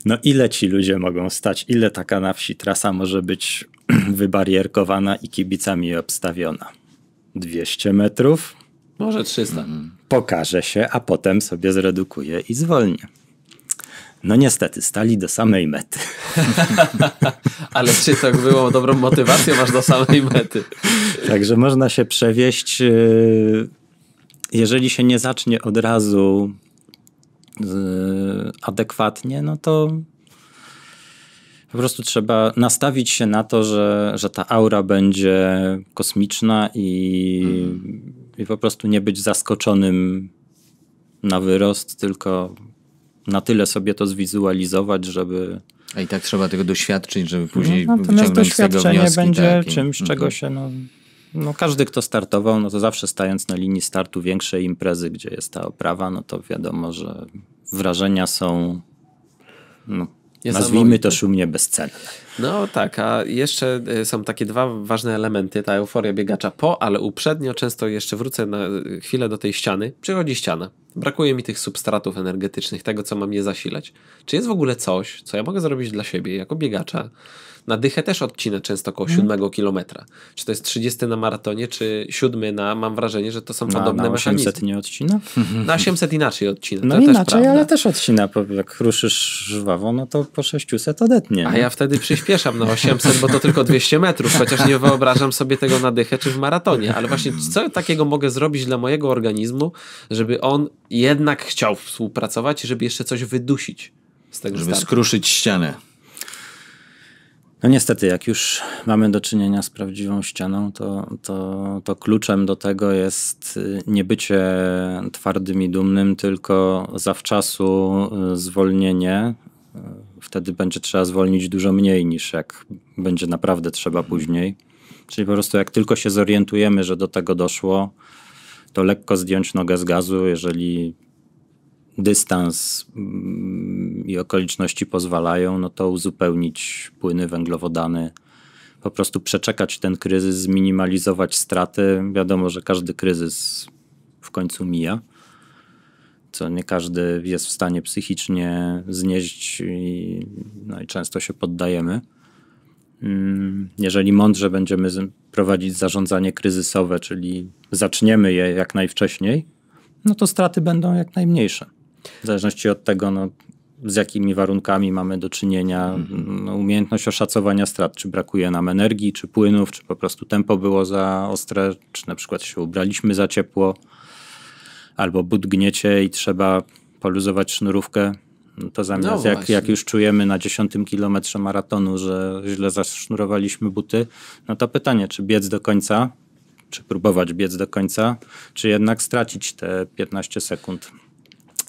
no ile ci ludzie mogą stać, ile taka na wsi trasa może być wybarierkowana i kibicami obstawiona? 200 metrów? Może 300. Pokaże się, a potem sobie zredukuje i zwolnię. No niestety, stali do samej mety. Ale czy to było dobrą motywacją, masz do samej mety? Także można się przewieźć, y, jeżeli się nie zacznie od razu adekwatnie, no to po prostu trzeba nastawić się na to, że, że ta aura będzie kosmiczna i, mm. i po prostu nie być zaskoczonym na wyrost, tylko na tyle sobie to zwizualizować, żeby. A i tak trzeba tego doświadczyć, żeby no, później no, natomiast doświadczenie z tego wnioski, będzie tak, czymś, czego się no, no każdy, kto startował, no to zawsze stając na linii startu większej imprezy, gdzie jest ta oprawa, no to wiadomo, że wrażenia są, no, nazwijmy to szumnie, bezcenne. No tak, a jeszcze e, są takie dwa ważne elementy, ta euforia biegacza po, ale uprzednio często jeszcze wrócę na e, chwilę do tej ściany, przychodzi ściana. Brakuje mi tych substratów energetycznych, tego, co ma mnie zasilać. Czy jest w ogóle coś, co ja mogę zrobić dla siebie jako biegacza, na dychę też odcina często około 7 mm. kilometra. Czy to jest 30 na maratonie, czy 7 na, mam wrażenie, że to są no, podobne na, na 800 mechanizmy. nie odcina? Na 800 inaczej odcina. No to inaczej, też ale też odcina. Jak ruszysz żwawo, no to po 600 odetnie. A nie? ja wtedy przyspieszam na 800, bo to tylko 200 metrów, chociaż nie wyobrażam sobie tego na dychę czy w maratonie. Ale właśnie co takiego mogę zrobić dla mojego organizmu, żeby on jednak chciał współpracować, żeby jeszcze coś wydusić z tego Żeby startu. skruszyć ścianę. No niestety, jak już mamy do czynienia z prawdziwą ścianą, to, to, to kluczem do tego jest y, nie bycie twardym i dumnym, tylko zawczasu y, zwolnienie. Y, wtedy będzie trzeba zwolnić dużo mniej niż jak będzie naprawdę trzeba później. Czyli po prostu jak tylko się zorientujemy, że do tego doszło, to lekko zdjąć nogę z gazu, jeżeli dystans mm, i okoliczności pozwalają, no to uzupełnić płyny, węglowodany, po prostu przeczekać ten kryzys, zminimalizować straty. Wiadomo, że każdy kryzys w końcu mija, co nie każdy jest w stanie psychicznie znieść i, no i często się poddajemy. Mm, jeżeli mądrze będziemy prowadzić zarządzanie kryzysowe, czyli zaczniemy je jak najwcześniej, no to straty będą jak najmniejsze. W zależności od tego, no, z jakimi warunkami mamy do czynienia, mhm. no, umiejętność oszacowania strat, czy brakuje nam energii, czy płynów, czy po prostu tempo było za ostre, czy na przykład się ubraliśmy za ciepło, albo but gniecie i trzeba poluzować sznurówkę. No to zamiast no jak, jak, już czujemy na dziesiątym kilometrze maratonu, że źle zasznurowaliśmy buty, no to pytanie, czy biec do końca, czy próbować biec do końca, czy jednak stracić te 15 sekund.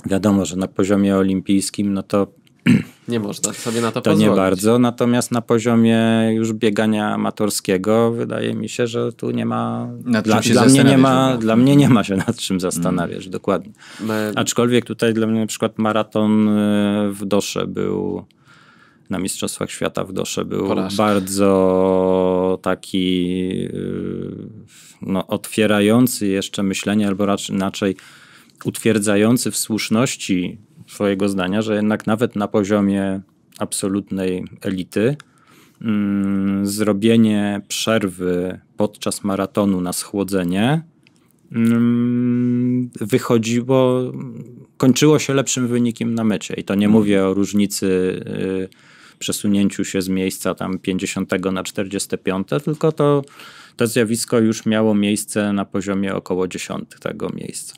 Wiadomo, że na poziomie olimpijskim, no to nie można sobie na to, to pozwolić. To nie bardzo, natomiast na poziomie już biegania amatorskiego wydaje mi się, że tu nie ma... Nad dla, dla mnie nie ma, dla mnie nie ma się nad czym zastanawiać, hmm. dokładnie. My... Aczkolwiek tutaj dla mnie na przykład maraton y, w Dosze był na Mistrzostwach Świata w Dosze był Porażka. bardzo taki y, no, otwierający jeszcze myślenie, albo raczej inaczej utwierdzający w słuszności Twojego zdania, że jednak nawet na poziomie absolutnej elity, mm, zrobienie przerwy podczas maratonu na schłodzenie mm, wychodziło, kończyło się lepszym wynikiem na mecie. I to nie mówię o różnicy. Y, przesunięciu się z miejsca tam 50 na 45, tylko to, to zjawisko już miało miejsce na poziomie około 10 tego miejsca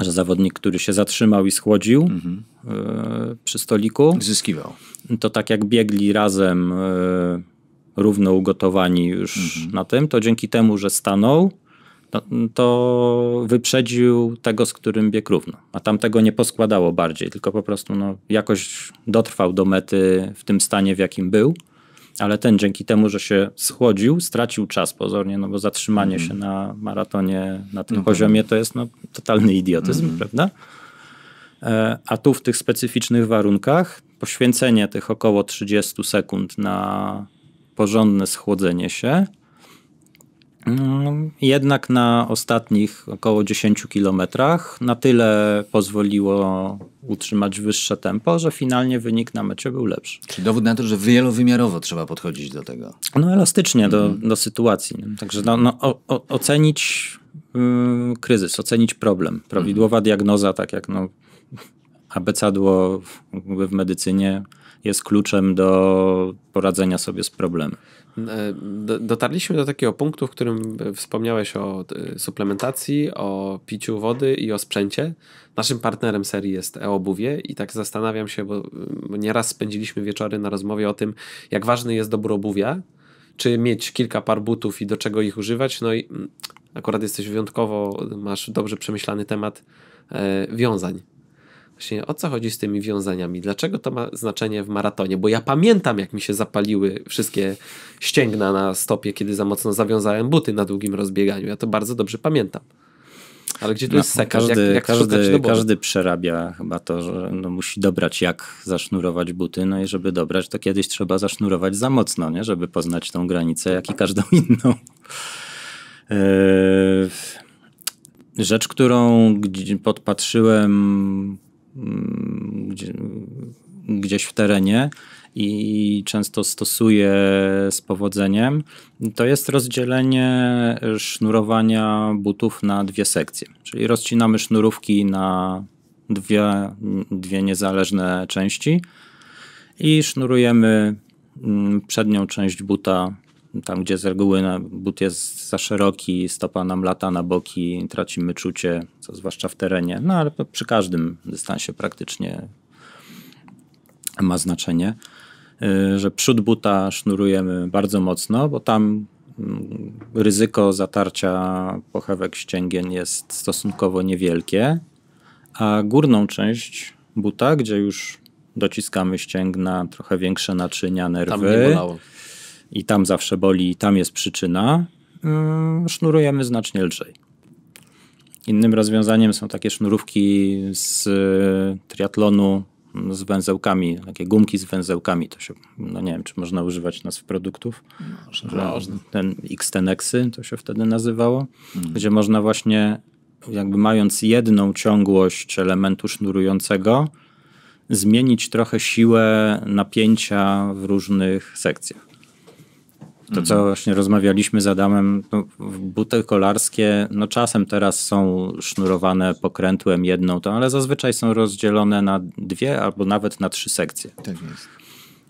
że zawodnik, który się zatrzymał i schłodził y, przy stoliku, zyskiwał. To tak jak biegli razem y, równo ugotowani już mhm. na tym, to dzięki temu, że stanął, to, to, wyprzedził tego, z którym biegł równo. A tamtego nie poskładało bardziej, tylko po prostu no, jakoś dotrwał do mety w tym stanie, w jakim był ale ten dzięki temu, że się schłodził, stracił czas pozornie, no bo zatrzymanie mm. się na maratonie na tym no tak. poziomie to jest no, totalny idiotyzm, mm. prawda? E, a tu w tych specyficznych warunkach poświęcenie tych około 30 sekund na porządne schłodzenie się Mm, jednak na ostatnich około 10 kilometrach na tyle pozwoliło utrzymać wyższe tempo, że finalnie wynik na mecie był lepszy. Czyli dowód na to, że wielowymiarowo trzeba podchodzić do tego. No elastycznie mhm. do, do sytuacji. Także no, no o, o, ocenić yy, kryzys, ocenić problem. Prawidłowa mhm. diagnoza, tak jak no, abecadło w medycynie, jest kluczem do poradzenia sobie z problemem. E, dotarliśmy do takiego punktu, w którym wspomniałeś o e, suplementacji, o piciu wody i o sprzęcie. Naszym partnerem serii jest e-obuwie i tak zastanawiam się, bo nieraz spędziliśmy wieczory na rozmowie o tym, jak ważny jest dobór obuwia, czy mieć kilka par butów i do czego ich używać. No i mm, akurat jesteś wyjątkowo, masz dobrze przemyślany temat e, wiązań właśnie o co chodzi z tymi wiązaniami? Dlaczego to ma znaczenie w maratonie? Bo ja pamiętam, jak mi się zapaliły wszystkie ścięgna na stopie, kiedy za mocno zawiązałem buty na długim rozbieganiu. Ja to bardzo dobrze pamiętam. Ale gdzie tu no, jest sekret? Każdy, jak, jak każdy, każdy przerabia chyba to, że no musi dobrać, jak zasznurować buty. No i żeby dobrać, to kiedyś trzeba zasznurować za mocno, nie? żeby poznać tą granicę, jak i każdą inną. Eee, rzecz, którą podpatrzyłem Mm, gdzie, gdzieś w terenie i często stosuje z powodzeniem, to jest rozdzielenie sznurowania butów na dwie sekcje. Czyli rozcinamy sznurówki na dwie, dwie niezależne części i sznurujemy mm, przednią część buta tam, gdzie z reguły but jest za szeroki, stopa nam lata na boki, tracimy czucie, co zwłaszcza w terenie, no ale przy każdym dystansie praktycznie ma znaczenie, y, że przód buta sznurujemy bardzo mocno, bo tam mm, ryzyko zatarcia pochewek ścięgien jest stosunkowo niewielkie, a górną część buta, gdzie już dociskamy ścięgna, trochę większe naczynia, nerwy. Tam nie bolało i tam zawsze boli, i tam jest przyczyna, mm, sznurujemy znacznie lżej. Innym rozwiązaniem są takie sznurówki z y, triatlonu mm, z węzełkami, takie gumki z węzełkami. To się, no nie wiem, czy można używać nazw produktów. Można. można. Ten Xtenexy to się wtedy nazywało, mhm. gdzie można właśnie, jakby mając jedną ciągłość elementu sznurującego, zmienić trochę siłę napięcia w różnych sekcjach. To, co mhm. właśnie rozmawialiśmy z Adamem, no, buty kolarskie, no czasem teraz są sznurowane pokrętłem jedną, to, ale zazwyczaj są rozdzielone na dwie albo nawet na trzy sekcje. Tak jest.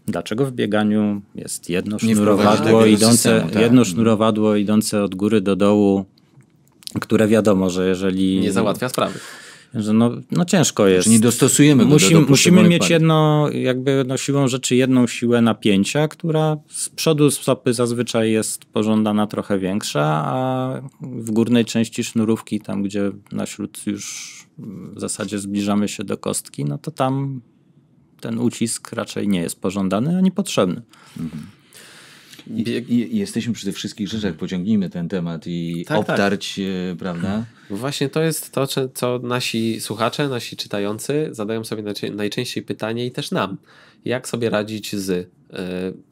Dlaczego w bieganiu jest jedno sznurowadło, idące, systemu, tak? jedno mhm. sznurowadło idące od góry do dołu, które wiadomo, że jeżeli... Nie załatwia sprawy że no, no ciężko jest. nie dostosujemy go do, do Musimy mieć pary. jedno, jakby no siłą rzeczy jedną siłę napięcia, która z przodu stopy zazwyczaj jest pożądana trochę większa, a w górnej części sznurówki, tam gdzie na śród już w zasadzie zbliżamy się do kostki, no to tam ten ucisk raczej nie jest pożądany ani potrzebny. Mhm bieg... I, jesteśmy przy tych wszystkich rzeczach, pociągnijmy ten temat i tak, tak. obtarć, tak. prawda? Właśnie to jest to, co nasi słuchacze, nasi czytający zadają sobie najczęściej pytanie i też nam. Jak sobie radzić z y,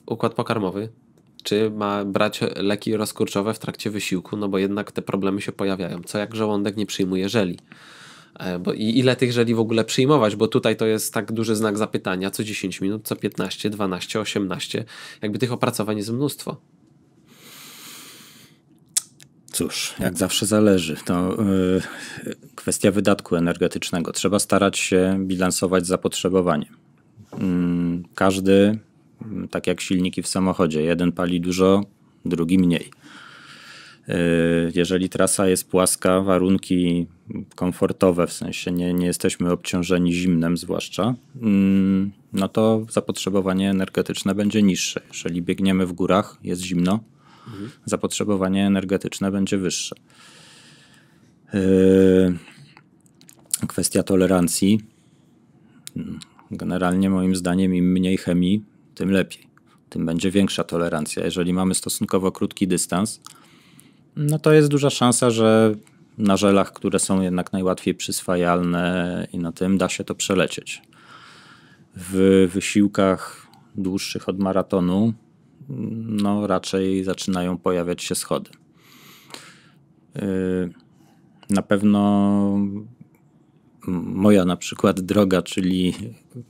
układ pokarmowy? Czy ma brać leki rozkurczowe w trakcie wysiłku? No bo jednak te problemy się pojawiają. Co jak żołądek nie przyjmuje żeli? E, bo I ile tych żeli w ogóle przyjmować, bo tutaj to jest tak duży znak zapytania, co 10 minut, co 15, 12, 18, jakby tych opracowań jest mnóstwo. Cóż, jak zawsze zależy. To yy, kwestia wydatku energetycznego. Trzeba starać się bilansować zapotrzebowanie. Yy, każdy, tak jak silniki w samochodzie, jeden pali dużo, drugi mniej. Y, jeżeli trasa jest płaska, warunki komfortowe, w sensie nie, nie jesteśmy obciążeni zimnem zwłaszcza, mm, no to zapotrzebowanie energetyczne będzie niższe. Jeżeli biegniemy w górach, jest zimno, mhm. zapotrzebowanie energetyczne będzie wyższe. Y, kwestia tolerancji. Generalnie moim zdaniem im mniej chemii, tym lepiej. Tym będzie większa tolerancja. Jeżeli mamy stosunkowo krótki dystans, no to jest duża szansa, że na żelach, które są jednak najłatwiej przyswajalne i na tym da się to przelecieć. W wysiłkach dłuższych od maratonu no raczej zaczynają pojawiać się schody. Y, na pewno moja na przykład droga, czyli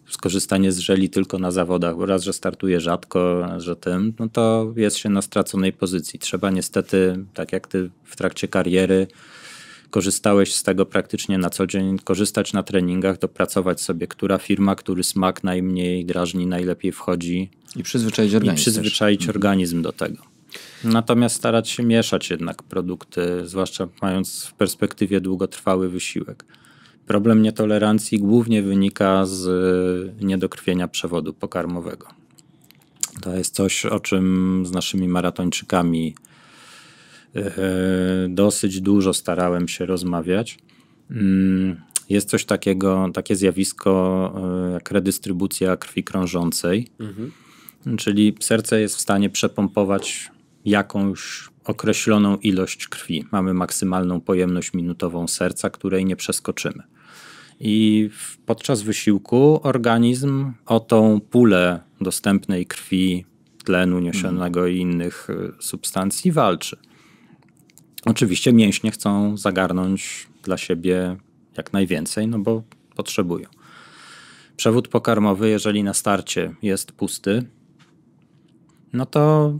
skorzystanie z żeli tylko na zawodach, bo raz, że startuję rzadko, że tym, no to jest się na straconej pozycji. Trzeba niestety, tak jak ty w trakcie kariery korzystałeś z tego praktycznie na co dzień, korzystać na treningach, dopracować sobie, która firma, który smak najmniej drażni, najlepiej wchodzi. I przyzwyczaić organizm. I przyzwyczaić też. Mhm. organizm do tego. Natomiast starać się mieszać jednak produkty, zwłaszcza mając w perspektywie długotrwały wysiłek. Problem nietolerancji głównie wynika z e, niedokrwienia przewodu pokarmowego. To jest coś, o czym z naszymi maratończykami e, dosyć dużo starałem się rozmawiać. Mm, jest coś takiego, takie zjawisko e, jak redystrybucja krwi krążącej, mhm. czyli serce jest w stanie przepompować jakąś określoną ilość krwi. Mamy maksymalną pojemność minutową serca, której nie przeskoczymy. I podczas wysiłku organizm o tą pulę dostępnej krwi, tlenu niesionego i innych y, substancji walczy. Oczywiście mięśnie chcą zagarnąć dla siebie jak najwięcej, no bo potrzebują. Przewód pokarmowy, jeżeli na starcie jest pusty, no to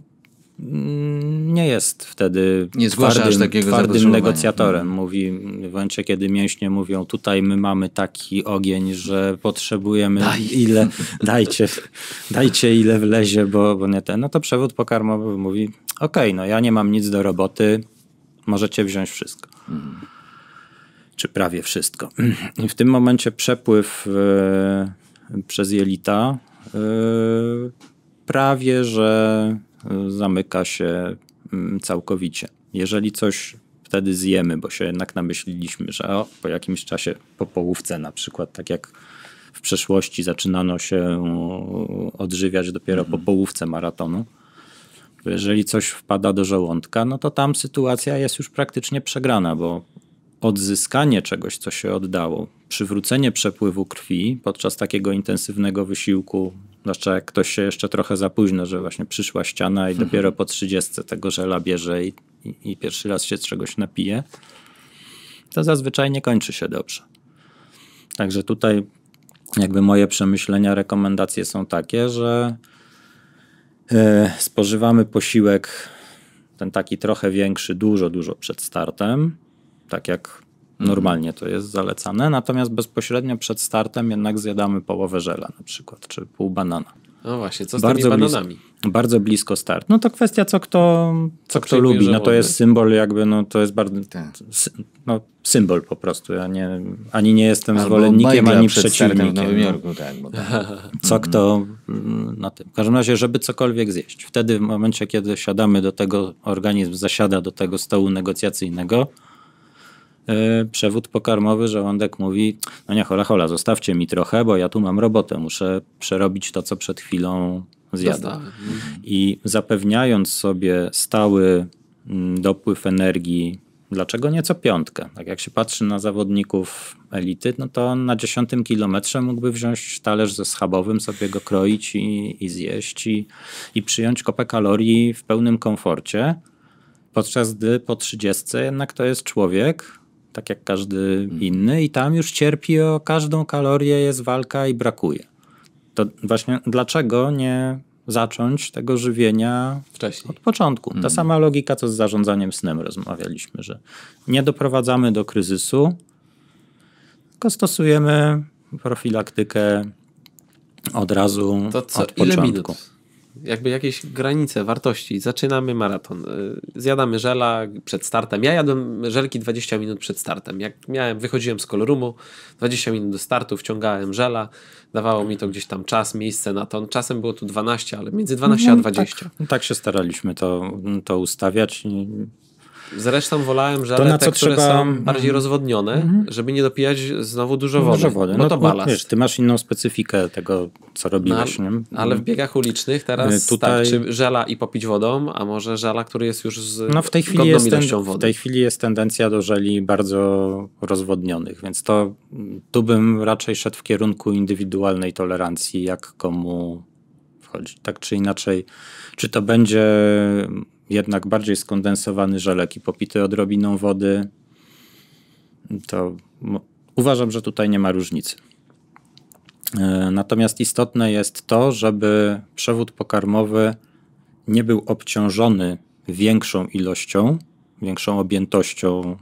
Mm, nie jest wtedy nie twardym, takiego twardym negocjatorem. No. Mówi w momencie, kiedy mięśnie mówią, tutaj my mamy taki ogień, że potrzebujemy Daj. ile, dajcie, dajcie ile wlezie, bo, bo nie ten. No to przewód pokarmowy mówi, okej, okay, no ja nie mam nic do roboty, możecie wziąć wszystko. Hmm. Czy prawie wszystko. I w tym momencie przepływ yy, przez jelita yy, prawie, że zamyka się mm, całkowicie. Jeżeli coś wtedy zjemy, bo się jednak namyśliliśmy, że o, po jakimś czasie, po połówce na przykład, tak jak w przeszłości zaczynano się odżywiać dopiero mhm. po połówce maratonu, jeżeli coś wpada do żołądka, no to tam sytuacja jest już praktycznie przegrana, bo odzyskanie czegoś, co się oddało, przywrócenie przepływu krwi podczas takiego intensywnego wysiłku Zwłaszcza jak ktoś się jeszcze trochę za późno, że właśnie przyszła ściana i mhm. dopiero po 30 tego żela bierze i, i, i pierwszy raz się czegoś napije, to zazwyczaj nie kończy się dobrze. Także tutaj jakby moje przemyślenia, rekomendacje są takie, że e, spożywamy posiłek ten taki trochę większy, dużo, dużo przed startem, tak jak Normalnie to jest zalecane, natomiast bezpośrednio przed startem jednak zjadamy połowę żela na przykład, czy pół banana. No właśnie, co z bardzo tymi bananami? Blisko, bardzo blisko start. No to kwestia, co kto, co, kto lubi. No to jest symbol jakby, no to jest bardzo... Tak. no, symbol po prostu. Ja nie, ani nie jestem Albo zwolennikiem, ani przeciwnikiem. w Nowym Jorku, tak. tak. Co kto mm, na tym. W każdym razie, żeby cokolwiek zjeść. Wtedy w momencie, kiedy siadamy do tego, organizm zasiada do tego stołu negocjacyjnego, E, przewód pokarmowy, żołądek mówi, no nie, hola, hola, zostawcie mi trochę, bo ja tu mam robotę, muszę przerobić to, co przed chwilą zjadłem. No. I zapewniając sobie stały mm, dopływ energii, dlaczego nie co piątkę? Tak jak się patrzy na zawodników elity, no to on na dziesiątym kilometrze mógłby wziąć talerz ze schabowym, sobie go kroić i, i zjeść i, i przyjąć kopę kalorii w pełnym komforcie, podczas gdy po trzydziestce jednak to jest człowiek, tak jak każdy mhm. inny, i tam już cierpi o każdą kalorię, jest walka i brakuje. To właśnie dlaczego nie zacząć tego żywienia Wcześniej. od początku? Ta mm. sama logika, co z zarządzaniem snem rozmawialiśmy, że nie doprowadzamy do kryzysu, tylko stosujemy profilaktykę od razu to co, od początku. Ile minut? jakby jakieś granice wartości. Zaczynamy maraton. Y, zjadamy żela przed startem. Ja jadłem żelki 20 minut przed startem. Jak miałem, wychodziłem z kolorumu, 20 minut do startu, wciągałem żela. Dawało mi to gdzieś tam czas, miejsce na to. Czasem było tu 12, ale między 12 a 20. Mhm, tak, no tak się staraliśmy to, to ustawiać. Zresztą wolałem żale to, na te, co które trzeba... są bardziej rozwodnione, mm -hmm. żeby nie dopijać znowu dużo wody. Dużo wody. no, to no, no, balast. wiesz, ty masz inną specyfikę tego, co robiłeś. No, nie? Ale w biegach ulicznych teraz y, Tutaj... starczy żela i popić wodą, a może żela, który jest już z no, w tej chwili jest ten, wody. W tej chwili jest tendencja do żeli bardzo rozwodnionych, więc to tu bym raczej szedł w kierunku indywidualnej tolerancji, jak komu wchodzi. Tak czy inaczej, czy to będzie jednak bardziej skondensowany żelek i popity odrobiną wody, to uważam, że tutaj nie ma różnicy. E, natomiast istotne jest to, żeby przewód pokarmowy nie był obciążony większą ilością, większą objętością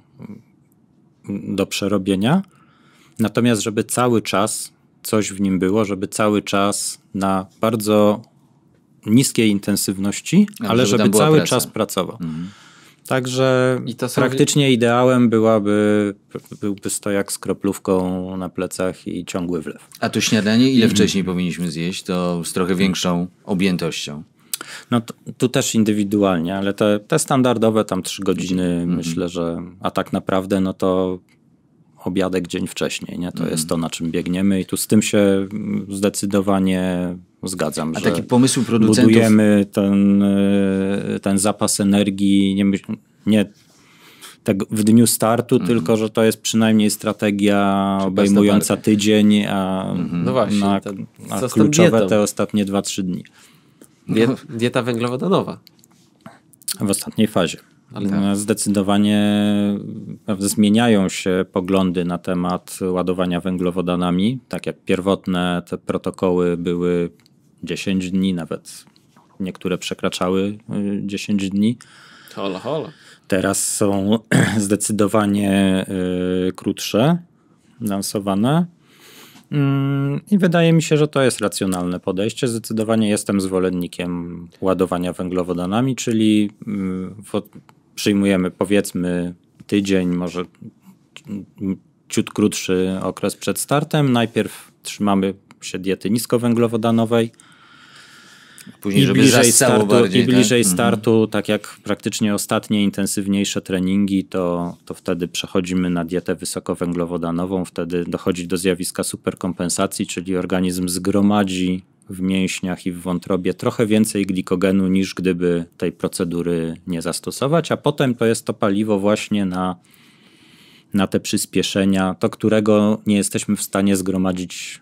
mm, do przerobienia, natomiast żeby cały czas coś w nim było, żeby cały czas na bardzo niskiej intensywności, ale żeby, żeby cały czas pracował. Mhm. Także praktycznie są... ideałem byłaby, byłby stojak z kroplówką na plecach i ciągły wlew. A to śniadanie ile mhm. wcześniej powinniśmy zjeść? To z trochę mhm. większą objętością. No to, tu też indywidualnie, ale te, te standardowe tam trzy godziny mhm. myślę, że a tak naprawdę no to obiadek dzień wcześniej. Nie? To jest mhm. to, na czym biegniemy i tu z tym się zdecydowanie zgadzam. A że taki pomysł producentów... Budujemy ten, e, ten zapas energii, nie, nie tak w dniu startu, mhm. tylko że to jest przynajmniej strategia Czy obejmująca tydzień, a, mhm. no właśnie, na, ten, a kluczowe dietą? te ostatnie 2-3 dni. Diet, dieta węglowodanowa. W ostatniej fazie ale no, tak. zdecydowanie e, zmieniają się poglądy na temat ładowania węglowodanami. Tak jak pierwotne te protokoły były 10 dni, nawet niektóre przekraczały 10 e, dni. Hola, hola. Teraz są zdecydowanie e, krótsze, lansowane. Mm, I wydaje mi się, że to jest racjonalne podejście. Zdecydowanie jestem zwolennikiem ładowania węglowodanami, czyli mm, w przyjmujemy powiedzmy tydzień, może ciut krótszy okres przed startem. Najpierw trzymamy się diety niskowęglowodanowej, Później, I bliżej startu, bardziej, i tak? bliżej tak? startu mhm. tak jak praktycznie ostatnie intensywniejsze treningi, to, to wtedy przechodzimy na dietę wysokowęglowodanową, wtedy dochodzi do zjawiska superkompensacji, czyli organizm zgromadzi w mięśniach i w wątrobie trochę więcej glikogenu niż gdyby tej procedury nie zastosować, a potem to jest to paliwo właśnie na, na te przyspieszenia, to którego nie jesteśmy w stanie zgromadzić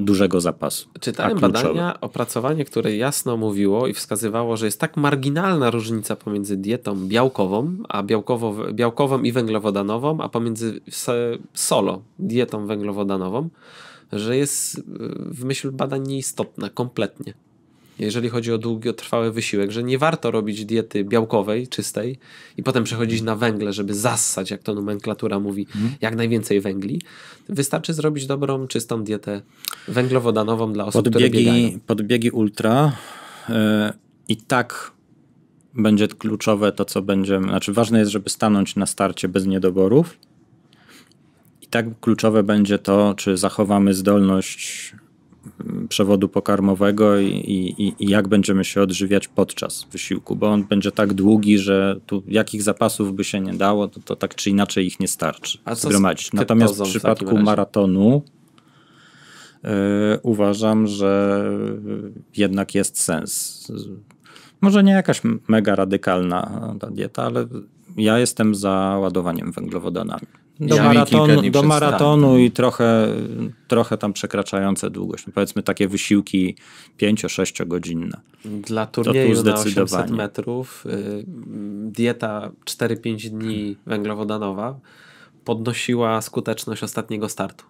dużego zapasu. Czytałem badania, opracowanie, które jasno mówiło i wskazywało, że jest tak marginalna różnica pomiędzy dietą białkową, a białkowo, białkową i węglowodanową, a pomiędzy solo dietą węglowodanową, że jest y, w myśl badań nieistotna kompletnie jeżeli chodzi o długotrwały wysiłek, że nie warto robić diety białkowej, czystej i potem przechodzić na węgle, żeby zassać, jak to nomenklatura mówi, mhm. jak najwięcej węgli. Wystarczy zrobić dobrą, czystą dietę węglowodanową dla osób, podbiegi, które biegają. Podbiegi ultra yy, i tak będzie kluczowe to, co będziemy... Znaczy ważne jest, żeby stanąć na starcie bez niedoborów, i tak kluczowe będzie to, czy zachowamy zdolność przewodu pokarmowego i, i, i, jak będziemy się odżywiać podczas wysiłku, bo on będzie tak długi, że tu jakich zapasów by się nie dało, to, to tak czy inaczej ich nie starczy A co zgromadzić. Natomiast w przypadku maratonu yy, uważam, że jednak jest sens. Może nie jakaś mega radykalna ta dieta, ale ja jestem za ładowaniem węglowodanami. Do ja maratonu, do maratonu i trochę, trochę tam przekraczające długość. No powiedzmy takie wysiłki 5-6 godzinne. Dla turnieju na 800 metrów y, dieta 4-5 dni węglowodanowa podnosiła skuteczność ostatniego startu.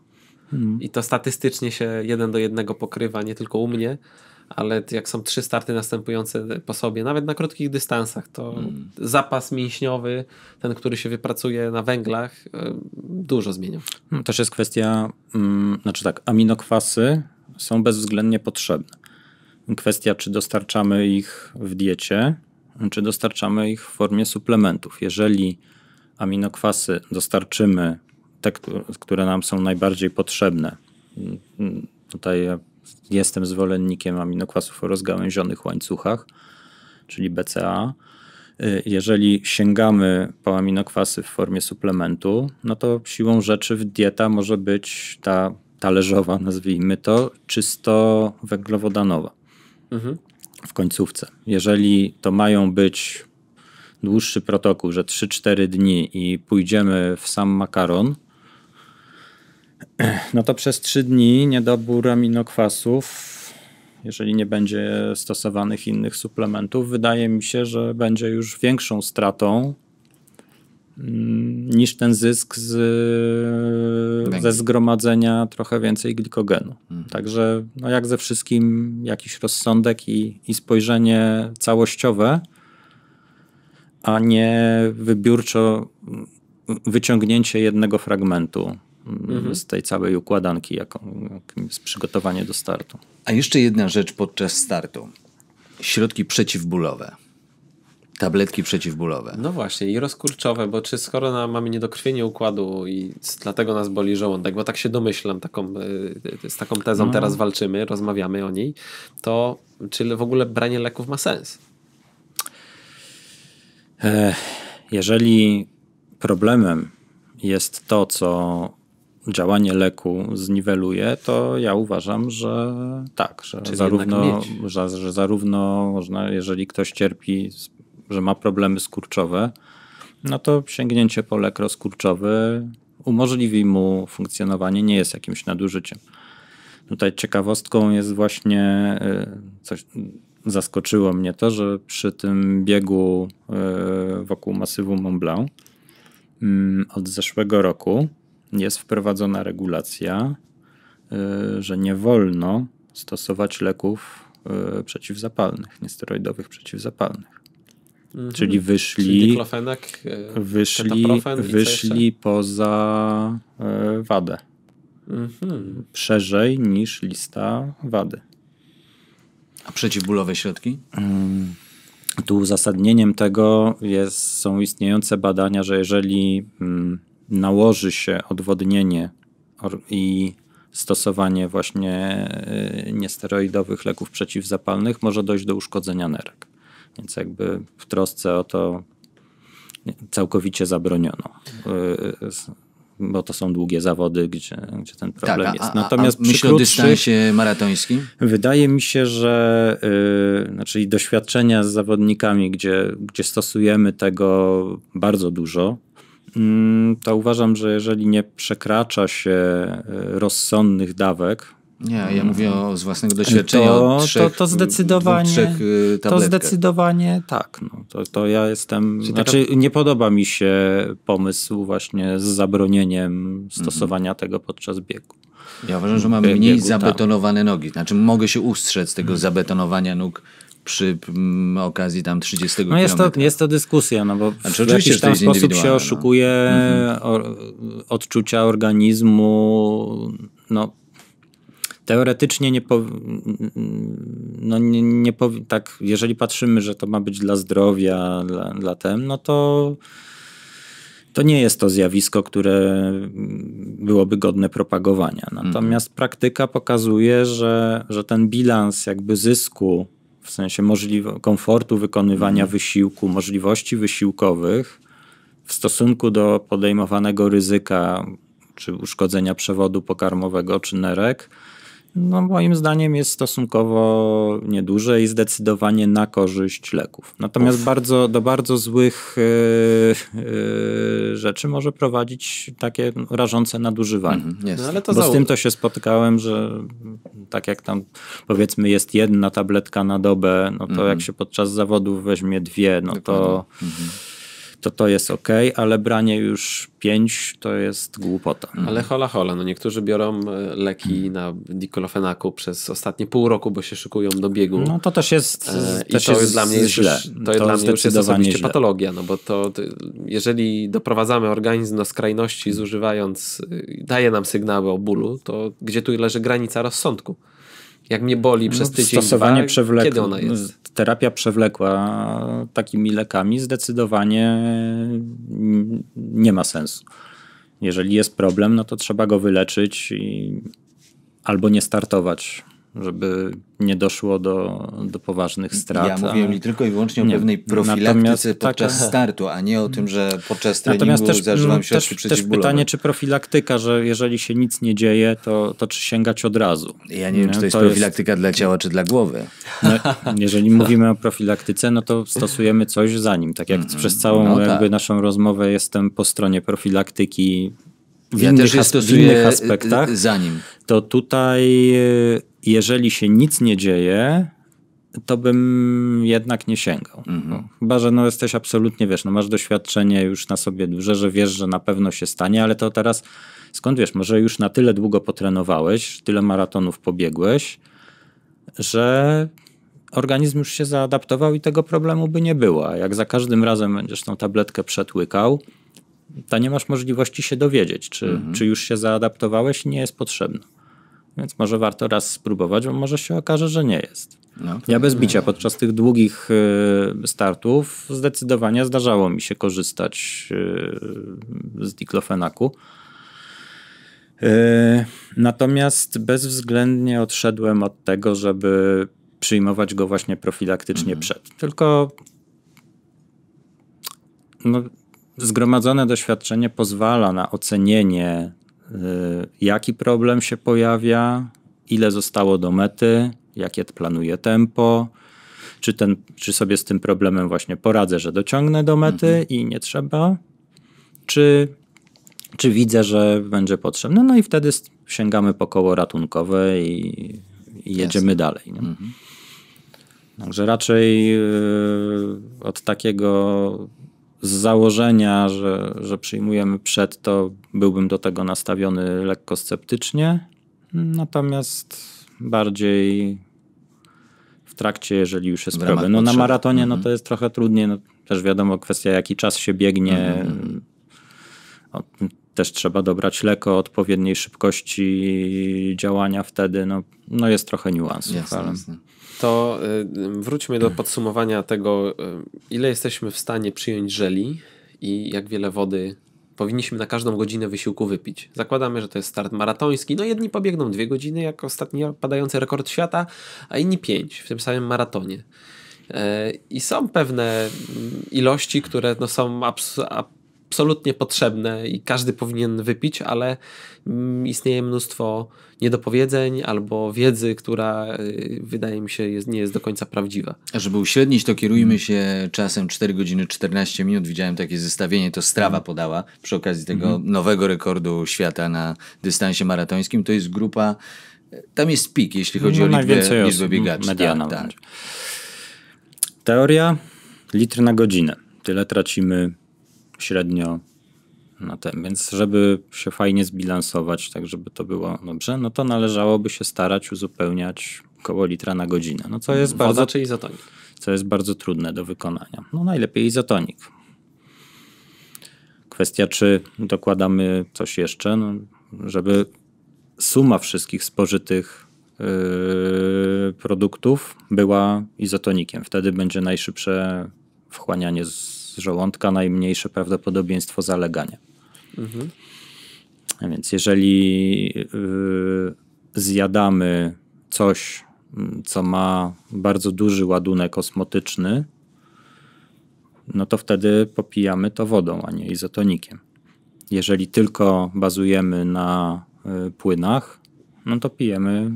Hmm. I to statystycznie się jeden do jednego pokrywa, nie tylko u mnie, ale jak są trzy starty następujące po sobie, nawet na krótkich dystansach, to mm. zapas mięśniowy, ten, który się wypracuje na węglach, y, dużo zmienia. No, też jest kwestia, mm, znaczy tak, aminokwasy są bezwzględnie potrzebne. Kwestia, czy dostarczamy ich w diecie, czy dostarczamy ich w formie suplementów. Jeżeli aminokwasy dostarczymy, te, które nam są najbardziej potrzebne, mm, tutaj jestem zwolennikiem aminokwasów o rozgałęzionych łańcuchach, czyli BCA. Y, jeżeli sięgamy po aminokwasy w formie suplementu, no to siłą rzeczy w dieta może być ta talerzowa, nazwijmy to, czysto węglowodanowa mhm. w końcówce. Jeżeli to mają być dłuższy protokół, że 3-4 dni i pójdziemy w sam makaron, No to przez trzy dni niedobór aminokwasów, jeżeli nie będzie stosowanych innych suplementów, wydaje mi się, że będzie już większą stratą mm, niż ten zysk z, ze zgromadzenia trochę więcej glikogenu. Hmm. Także no jak ze wszystkim jakiś rozsądek i, i spojrzenie całościowe, a nie wybiórczo wyciągnięcie jednego fragmentu mhm. z tej całej układanki, jaką, jakim jest przygotowanie do startu. A jeszcze jedna rzecz podczas startu. Środki przeciwbólowe. Tabletki przeciwbólowe. No właśnie, i rozkurczowe, bo czy skoro na, mamy niedokrwienie układu i dlatego nas boli żołądek, bo tak się domyślam, taką, y, z taką tezą no. teraz walczymy, rozmawiamy o niej, to czy w ogóle branie leków ma sens? E, jeżeli problemem jest to, co działanie leku zniweluje, to ja uważam, że tak, że zarówno, że, że, zarówno można, jeżeli ktoś cierpi, że ma problemy skurczowe, no to sięgnięcie po lek rozkurczowy umożliwi mu funkcjonowanie, nie jest jakimś nadużyciem. Tutaj ciekawostką jest właśnie y, coś, zaskoczyło mnie to, że przy tym biegu y, wokół masywu Mont Blanc mm, od zeszłego roku jest wprowadzona regulacja, y, że nie wolno stosować leków y, przeciwzapalnych, niesteroidowych przeciwzapalnych. Mhm. Czyli wyszli, Czyli wyszli, y, wyszli poza wadę. Mhm. Szerzej niż lista wady. A przeciwbólowe środki? Tu uzasadnieniem tego jest, są istniejące badania, że jeżeli nałoży się odwodnienie i stosowanie właśnie e, niesteroidowych leków przeciwzapalnych, może dojść do uszkodzenia nerek. Więc jakby w trosce o to całkowicie zabroniono e, e, bo to są długie zawody, gdzie, gdzie ten problem tak, a, jest. Natomiast a, a myślę o dystansie maratońskim? Wydaje mi się, że yy, znaczy doświadczenia z zawodnikami, gdzie, gdzie stosujemy tego bardzo dużo, Mm, to uważam, że jeżeli nie przekracza się e, rozsądnych dawek, nie, ja mm, mówię o, z własnego doświadczenia. To, trzech, to, y, to, zdecydowanie. to zdecydowanie tak. No, to, to ja jestem. Czyli znaczy, taka... nie podoba mi się pomysł właśnie z zabronieniem stosowania mhm. tego podczas biegu. Ja uważam, że mam mniej biegu, tak. zabetonowane tam. nogi. Znaczy, mogę się ustrzec tego mm. zabetonowania nóg przy mm, okazji tam 30 no jest to, jest to dyskusja, no bo znaczy, w jakiś tam sposób się no. oszukuje no. Mhm. o, odczucia organizmu, no teoretycznie nie, po, no nie, nie po, tak, jeżeli patrzymy, że to ma być dla zdrowia, dla, dla tem, no to to nie jest to zjawisko, które byłoby godne propagowania. Natomiast mm. praktyka pokazuje, że, że ten bilans jakby zysku w sensie możliwe, komfortu wykonywania mhm. wysiłku, możliwości wysiłkowych w stosunku do podejmowanego ryzyka czy uszkodzenia przewodu pokarmowego czy nerek, no, moim zdaniem jest stosunkowo nieduże i zdecydowanie na korzyść leków. Natomiast bardzo, do bardzo złych yy, yy, rzeczy może prowadzić takie rażące nadużywanie. Mm, no, ale to Bo z tym to się spotykałem, że tak jak tam powiedzmy jest jedna tabletka na dobę, no to mm jak mhm. się podczas zawodów weźmie dwie, no Dokładnie. to. Mm -hmm to to jest ok, ale branie już pięć to jest głupota. No. Ale hola hola, no niektórzy biorą e, leki hmm. na dikolofenaku przez ostatnie pół roku, bo się szykują do biegu. No to też jest e, I to jest, jest dla mnie źle. Już, to, to jest dla mnie już jest osobiście źle. patologia, no bo to, to jeżeli doprowadzamy organizm do skrajności zużywając, y, daje nam sygnały o bólu, to gdzie tu leży granica rozsądku? Jak mnie boli przez no, tydzień, stosowanie dwa, kiedy ona jest? Terapia przewlekła takimi lekami zdecydowanie nie ma sensu. Jeżeli jest problem, no to trzeba go wyleczyć i albo nie startować żeby nie doszło do, do poważnych strat. Ja mówiłem tylko i wyłącznie o nie, pewnej profilaktyce tak, podczas taka... startu, a nie o tym, że podczas treningu natomiast też, mm, zażywam też, też pytanie, czy profilaktyka, że jeżeli się nic nie dzieje, to, to czy sięgać od razu? Ja nie, nie wiem, czy to jest to profilaktyka jest... dla ciała, czy dla głowy. No, jeżeli mówimy o profilaktyce, no to stosujemy coś zanim. Tak jak mm -hmm. przez całą no, jakby tak. naszą rozmowę jestem po stronie profilaktyki w, ja innych, też je w innych aspektach. Y, to tutaj y, jeżeli się nic nie dzieje, to bym jednak nie sięgał. Mhm. No, chyba, że no jesteś absolutnie, wiesz, no masz doświadczenie już na sobie duże, że wiesz, że na pewno się stanie, ale to teraz skąd wiesz, może już na tyle długo potrenowałeś, tyle maratonów pobiegłeś, że organizm już się zaadaptował i tego problemu by nie było. Jak za każdym razem będziesz tą tabletkę przetłykał, to nie masz możliwości się dowiedzieć, czy, mhm. czy już się zaadaptowałeś i nie jest potrzebne. Więc może warto raz spróbować, bo może się okaże, że nie jest. No, ja bez bicia podczas tych długich y, startów zdecydowanie zdarzało mi się korzystać y, z diklofenaku. Y, natomiast bezwzględnie odszedłem od tego, żeby przyjmować go właśnie profilaktycznie mhm. przed. Tylko no, zgromadzone doświadczenie pozwala na ocenienie Y, jaki problem się pojawia, ile zostało do mety, jakie planuje tempo, czy, ten, czy sobie z tym problemem właśnie poradzę, że dociągnę do mety mhm. i nie trzeba, czy, czy widzę, że będzie potrzebne. No i wtedy sięgamy po koło ratunkowe i, i jedziemy Jasne. dalej. Mhm. Także raczej yy, od takiego z założenia, że, że przyjmujemy przed, to byłbym do tego nastawiony lekko sceptycznie. Natomiast bardziej w trakcie, jeżeli już jest problem. No na maratonie no, mhm. no, to jest trochę trudniej. No, też wiadomo kwestia, jaki czas się biegnie. Mhm. O, też trzeba dobrać leko odpowiedniej szybkości działania wtedy. No, no jest trochę niuansów. Jasne, ale... jasne to y, wróćmy do podsumowania tego, y, ile jesteśmy w stanie przyjąć żeli i jak wiele wody powinniśmy na każdą godzinę wysiłku wypić. Zakładamy, że to jest start maratoński. No jedni pobiegną dwie godziny, jak ostatni padający rekord świata, a inni pięć w tym samym maratonie. E, I są pewne mm, ilości, które no są abs- absolutnie potrzebne i każdy powinien wypić, ale mm, istnieje mnóstwo niedopowiedzeń albo wiedzy, która y, wydaje mi się jest, nie jest do końca prawdziwa. A żeby uśrednić, to kierujmy się czasem 4 godziny 14 minut. Widziałem takie zestawienie, to Strawa mhm. podała przy okazji tego mhm. nowego rekordu świata na dystansie maratońskim. To jest grupa, y, tam jest pik, jeśli chodzi no, o liczbę, liczbę biegaczy. Tak, mediana tak, tak. Teoria, litr na godzinę. Tyle tracimy średnio na ten. Więc żeby się fajnie zbilansować, tak żeby to było dobrze, no to należałoby się starać uzupełniać około litra na godzinę. No co jest Woda bardzo czy izotonik? Co jest bardzo trudne do wykonania. No najlepiej izotonik. Kwestia, czy dokładamy coś jeszcze, no, żeby suma wszystkich spożytych yy, produktów była izotonikiem. Wtedy będzie najszybsze wchłanianie z żołądka najmniejsze prawdopodobieństwo zalegania. Mhm. A więc jeżeli yy, zjadamy coś, mm, co ma bardzo duży ładunek osmotyczny, no to wtedy popijamy to wodą, a nie izotonikiem. Jeżeli tylko bazujemy na y, płynach, no to pijemy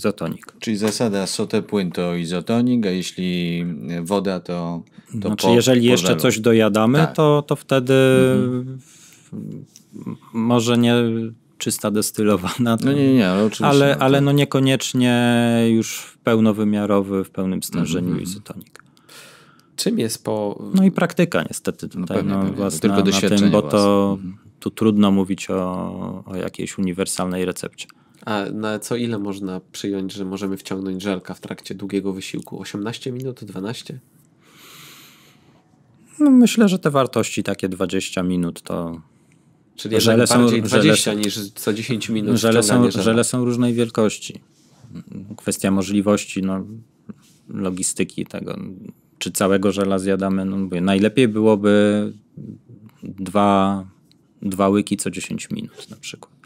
izotonik. Czyli zasada sotę płyn to izotonik, a jeśli woda to. to znaczy, po, jeżeli po jeszcze żelu. coś dojadamy, tak. to, to wtedy mhm. może nie czysta destylowana. No nie, nie, ale oczywiście. Ale, no tak. ale no niekoniecznie już pełnowymiarowy, w pełnym stężeniu mhm. izotonik czym jest po. No i praktyka niestety no tutaj, no pewnie, no, pewnie. tylko doświadczenie. Na tym, bo to mhm. tu trudno mówić o, o jakiejś uniwersalnej recepcie. A na co ile można przyjąć, że możemy wciągnąć żelka w trakcie długiego wysiłku? 18 minut, 12? No myślę, że te wartości takie 20 minut to. Czyli żele są bardziej 20 żele, niż co 10 minut. Żele są, żele są różnej wielkości. Kwestia możliwości no, logistyki tego. Czy całego żela zjadamy? No, mówię, najlepiej byłoby dwa, dwa łyki co 10 minut na przykład.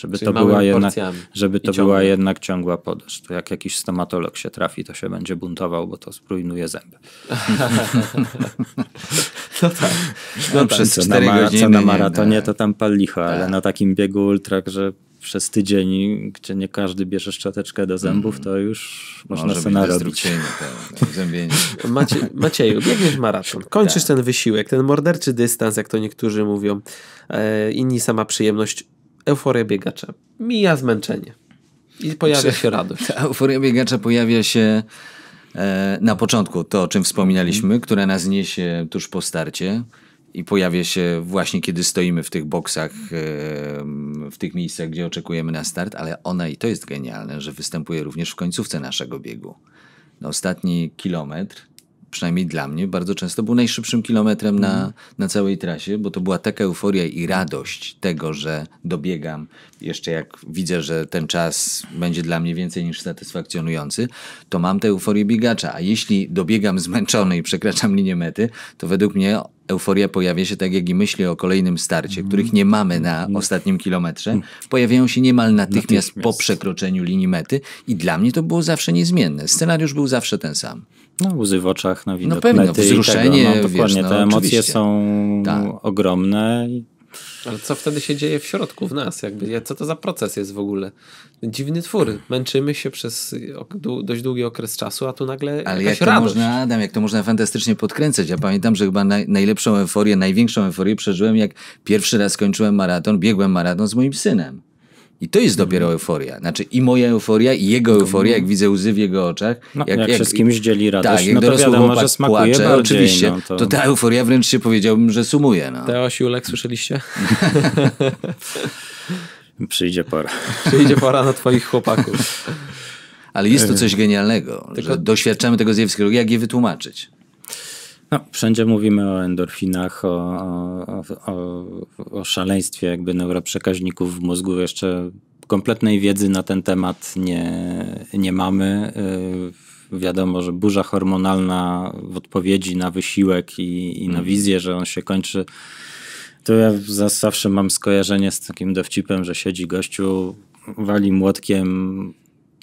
Żeby Czyli to, była jednak, żeby to była jednak ciągła podaż. To jak jakiś stomatolog się trafi, to się będzie buntował, bo to sprójnuje zęby. no tak. No, no przez co, 4 na, godziny, co na maratonie nie, to tam pal licho, tak. ale na takim biegu ultra, że przez tydzień, gdzie nie każdy bierze szczoteczkę do zębów, mm. to już można Może sobie narobić. Ten, Macie, Macieju, biegniesz maraton, kończysz tak. ten wysiłek, ten morderczy dystans, jak to niektórzy mówią, e, inni sama przyjemność euforia biegacza. Mija zmęczenie. I pojawia się radość. Ta euforia biegacza pojawia się e, na początku, to o czym wspominaliśmy, mm. która nas niesie tuż po starcie i pojawia się właśnie kiedy stoimy w tych boksach, e, w tych miejscach, gdzie oczekujemy na start, ale ona i to jest genialne, że występuje również w końcówce naszego biegu. Na ostatni kilometr przynajmniej dla mnie, bardzo często był najszybszym kilometrem mm. na, mhm. na całej trasie, bo to była taka euforia i radość tego, że dobiegam. Jeszcze jak widzę, że ten czas będzie dla mnie więcej niż satysfakcjonujący, to mam tę euforię biegacza. A jeśli dobiegam zmęczony i przekraczam linię mety, to według mnie euforia pojawia się tak jak i myśli o kolejnym starcie, mm. których nie mamy na mhm. ostatnim kilometrze, mhm. pojawiają się niemal natychmiast, natychmiast po przekroczeniu linii mety i dla mnie to było zawsze niezmienne. Scenariusz był zawsze ten sam. No, łzy w oczach, no widok no pewnie, no, wzruszenie, tego, no, dokładnie, wiesz, no, te emocje oczywiście. są tak. ogromne. Ale co wtedy się dzieje w środku, w nas? Jakby, co to za proces jest w ogóle? Dziwny twór. Męczymy się przez dość długi okres czasu, a tu nagle Ale jak to radość. można, Adam, jak to można fantastycznie podkręcać. Ja pamiętam, że chyba naj, najlepszą euforię, największą euforię przeżyłem, jak pierwszy raz skończyłem maraton, biegłem maraton z moim synem. I to jest dopiero mhm. euforia. Znaczy i moja euforia, i jego no. euforia, jak widzę łzy w jego oczach. No, jak, jak, jak z kimś dzieli tak, radość, tak, jak no to wiadomo, że smakuje płacze, oczywiście, no to... to... ta euforia wręcz się powiedziałbym, że sumuje. No. Teoś słyszeliście? Przyjdzie pora. Przyjdzie pora na twoich chłopaków. Ale jest to coś genialnego, Tylko... że doświadczamy tego zjawiska. Jak je wytłumaczyć? No, wszędzie mówimy o endorfinach, o, o, o, szaleństwie jakby neuroprzekaźników w mózgu. Jeszcze kompletnej wiedzy na ten temat nie, nie mamy. Y, wiadomo, że burza hormonalna w odpowiedzi na wysiłek i, i na mhm. wizję, że on się kończy. To ja zawsze mam skojarzenie z takim dowcipem, że siedzi gościu, wali młotkiem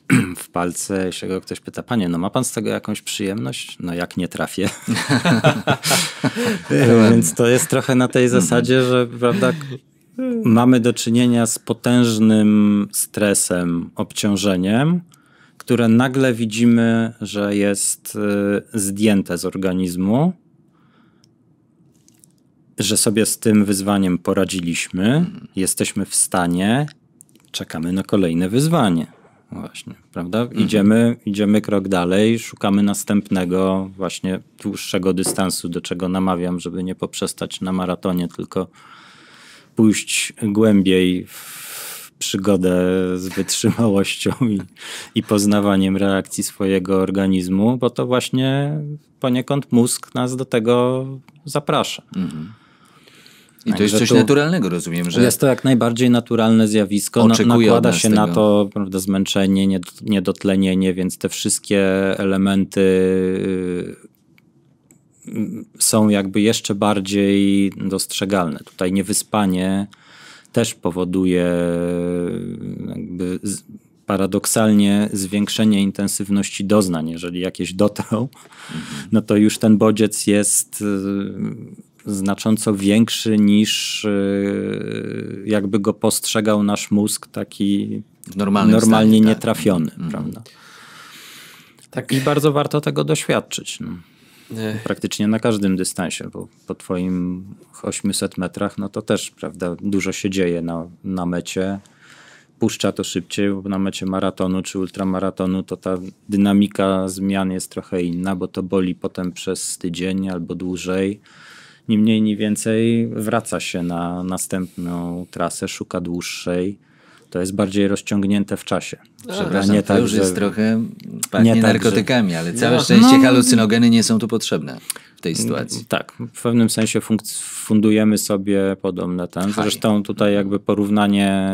w palce, jeśli go ktoś pyta, panie, no ma pan z tego jakąś przyjemność? No jak nie trafię. Więc to jest trochę na tej zasadzie, że prawda, mamy do czynienia z potężnym stresem, obciążeniem, które nagle widzimy, że jest y, zdjęte z organizmu, że sobie z tym wyzwaniem poradziliśmy, jesteśmy w stanie, czekamy na kolejne wyzwanie. Właśnie, prawda? Mhm. Idziemy, idziemy krok dalej, szukamy następnego, właśnie dłuższego dystansu, do czego namawiam, żeby nie poprzestać na maratonie, tylko pójść głębiej w przygodę z wytrzymałością i, i poznawaniem reakcji swojego organizmu, bo to właśnie poniekąd mózg nas do tego zaprasza. Mhm. I to jest coś naturalnego, rozumiem, że... Jest to jak najbardziej naturalne zjawisko, nakłada się tego. na to prawda, zmęczenie, niedotlenienie, więc te wszystkie elementy y, są jakby jeszcze bardziej dostrzegalne. Tutaj niewyspanie też powoduje y, jakby paradoksalnie zwiększenie intensywności doznań. Jeżeli jakieś dotrą, mhm. no to już ten bodziec jest y, znacząco większy niż e, jakby go postrzegał nasz mózg taki normalnie stanie, tak. nietrafiony, tak. prawda? Tak. I bardzo warto tego doświadczyć. No. Praktycznie na każdym dystansie, bo po twoim 800 metrach, no to też, prawda, dużo się dzieje na, na mecie. Puszcza to szybciej, bo na mecie maratonu czy ultramaratonu to ta dynamika zmian jest trochę inna, bo to boli potem przez tydzień albo dłużej ni mniej, ni więcej wraca się na następną trasę, szuka dłuższej. To jest bardziej rozciągnięte w czasie. Dobra, nie to tak, już że... jest trochę nie narkotykami, tak, że... ale całe no, szczęście no... halucynogeny nie są tu potrzebne w tej mm, sytuacji. Tak, w pewnym sensie fundujemy sobie podobne ten. Zresztą tutaj jakby porównanie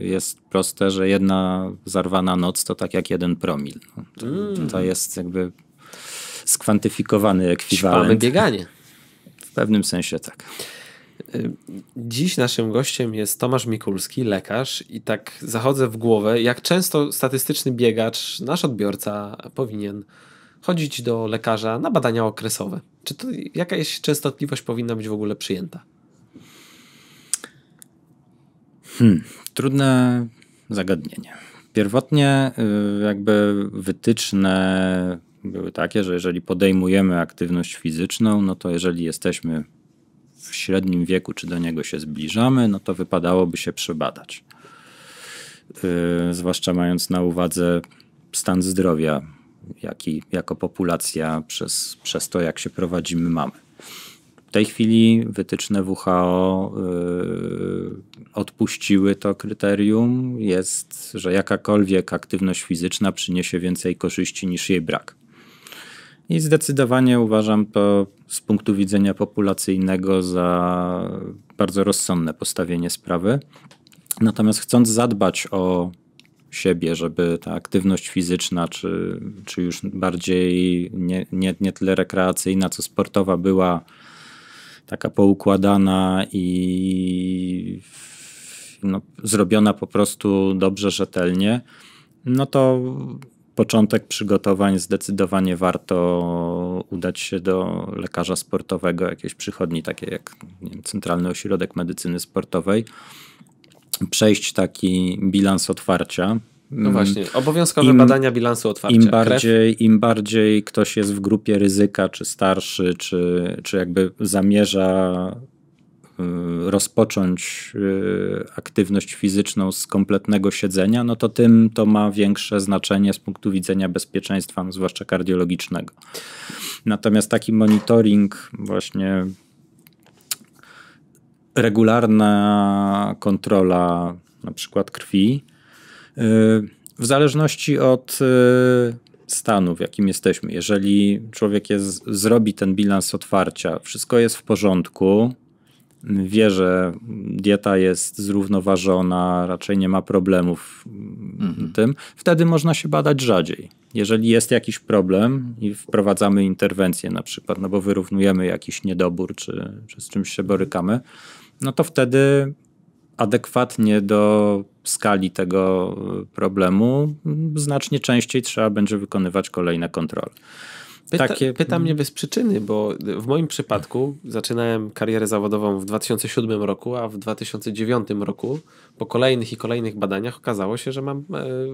jest proste, że jedna zarwana noc to tak jak jeden promil. No, to, mm. to jest jakby skwantyfikowany ekwiwalent. Ćpawe bieganie. W pewnym sensie tak. Dziś naszym gościem jest Tomasz Mikulski, lekarz, i tak zachodzę w głowę, jak często statystyczny biegacz, nasz odbiorca, powinien chodzić do lekarza na badania okresowe. Czy to jakaś częstotliwość powinna być w ogóle przyjęta? Hmm, trudne zagadnienie. Pierwotnie, y, jakby wytyczne były takie, że jeżeli podejmujemy aktywność fizyczną, no to jeżeli jesteśmy w średnim wieku, czy do niego się zbliżamy, no to wypadałoby się przebadać. Yy, zwłaszcza mając na uwadze stan zdrowia, jaki jako populacja przez, przez to, jak się prowadzimy, mamy. W tej chwili wytyczne WHO yy, odpuściły to kryterium, jest, że jakakolwiek aktywność fizyczna przyniesie więcej korzyści niż jej brak. I zdecydowanie uważam to z punktu widzenia populacyjnego za bardzo rozsądne postawienie sprawy. Natomiast chcąc zadbać o siebie, żeby ta aktywność fizyczna, czy, czy już bardziej nie, nie, nie tyle rekreacyjna, co sportowa była taka poukładana i no, zrobiona po prostu dobrze, rzetelnie, no to początek przygotowań zdecydowanie warto udać się do lekarza sportowego, jakiejś przychodni, takiej jak wiem, Centralny Ośrodek Medycyny Sportowej, przejść taki bilans otwarcia. No mm, właśnie, obowiązkowe Im, badania bilansu otwarcia. Im bardziej, Im bardziej ktoś jest w grupie ryzyka, czy starszy, czy, czy jakby zamierza Y, rozpocząć y, aktywność fizyczną z kompletnego siedzenia, no to tym to ma większe znaczenie z punktu widzenia bezpieczeństwa, zwłaszcza kardiologicznego. Natomiast taki monitoring właśnie regularna kontrola na przykład krwi, y, w zależności od stanu, w jakim jesteśmy. Jeżeli człowiek jest, zrobi ten bilans otwarcia, wszystko jest w porządku, wie, że dieta jest zrównoważona, raczej nie ma problemów mhm. tym, wtedy można się badać rzadziej. Jeżeli jest jakiś problem i wprowadzamy interwencję na przykład, no bo wyrównujemy jakiś niedobór czy, czy z czymś się borykamy, no to wtedy adekwatnie do skali tego problemu znacznie częściej trzeba będzie wykonywać kolejne kontrole. Pyta, takie... pyta mnie mhm. bez przyczyny, bo w moim przypadku zaczynałem karierę zawodową w 2007 roku, a w 2009 roku po kolejnych i kolejnych badaniach okazało się, że mam e,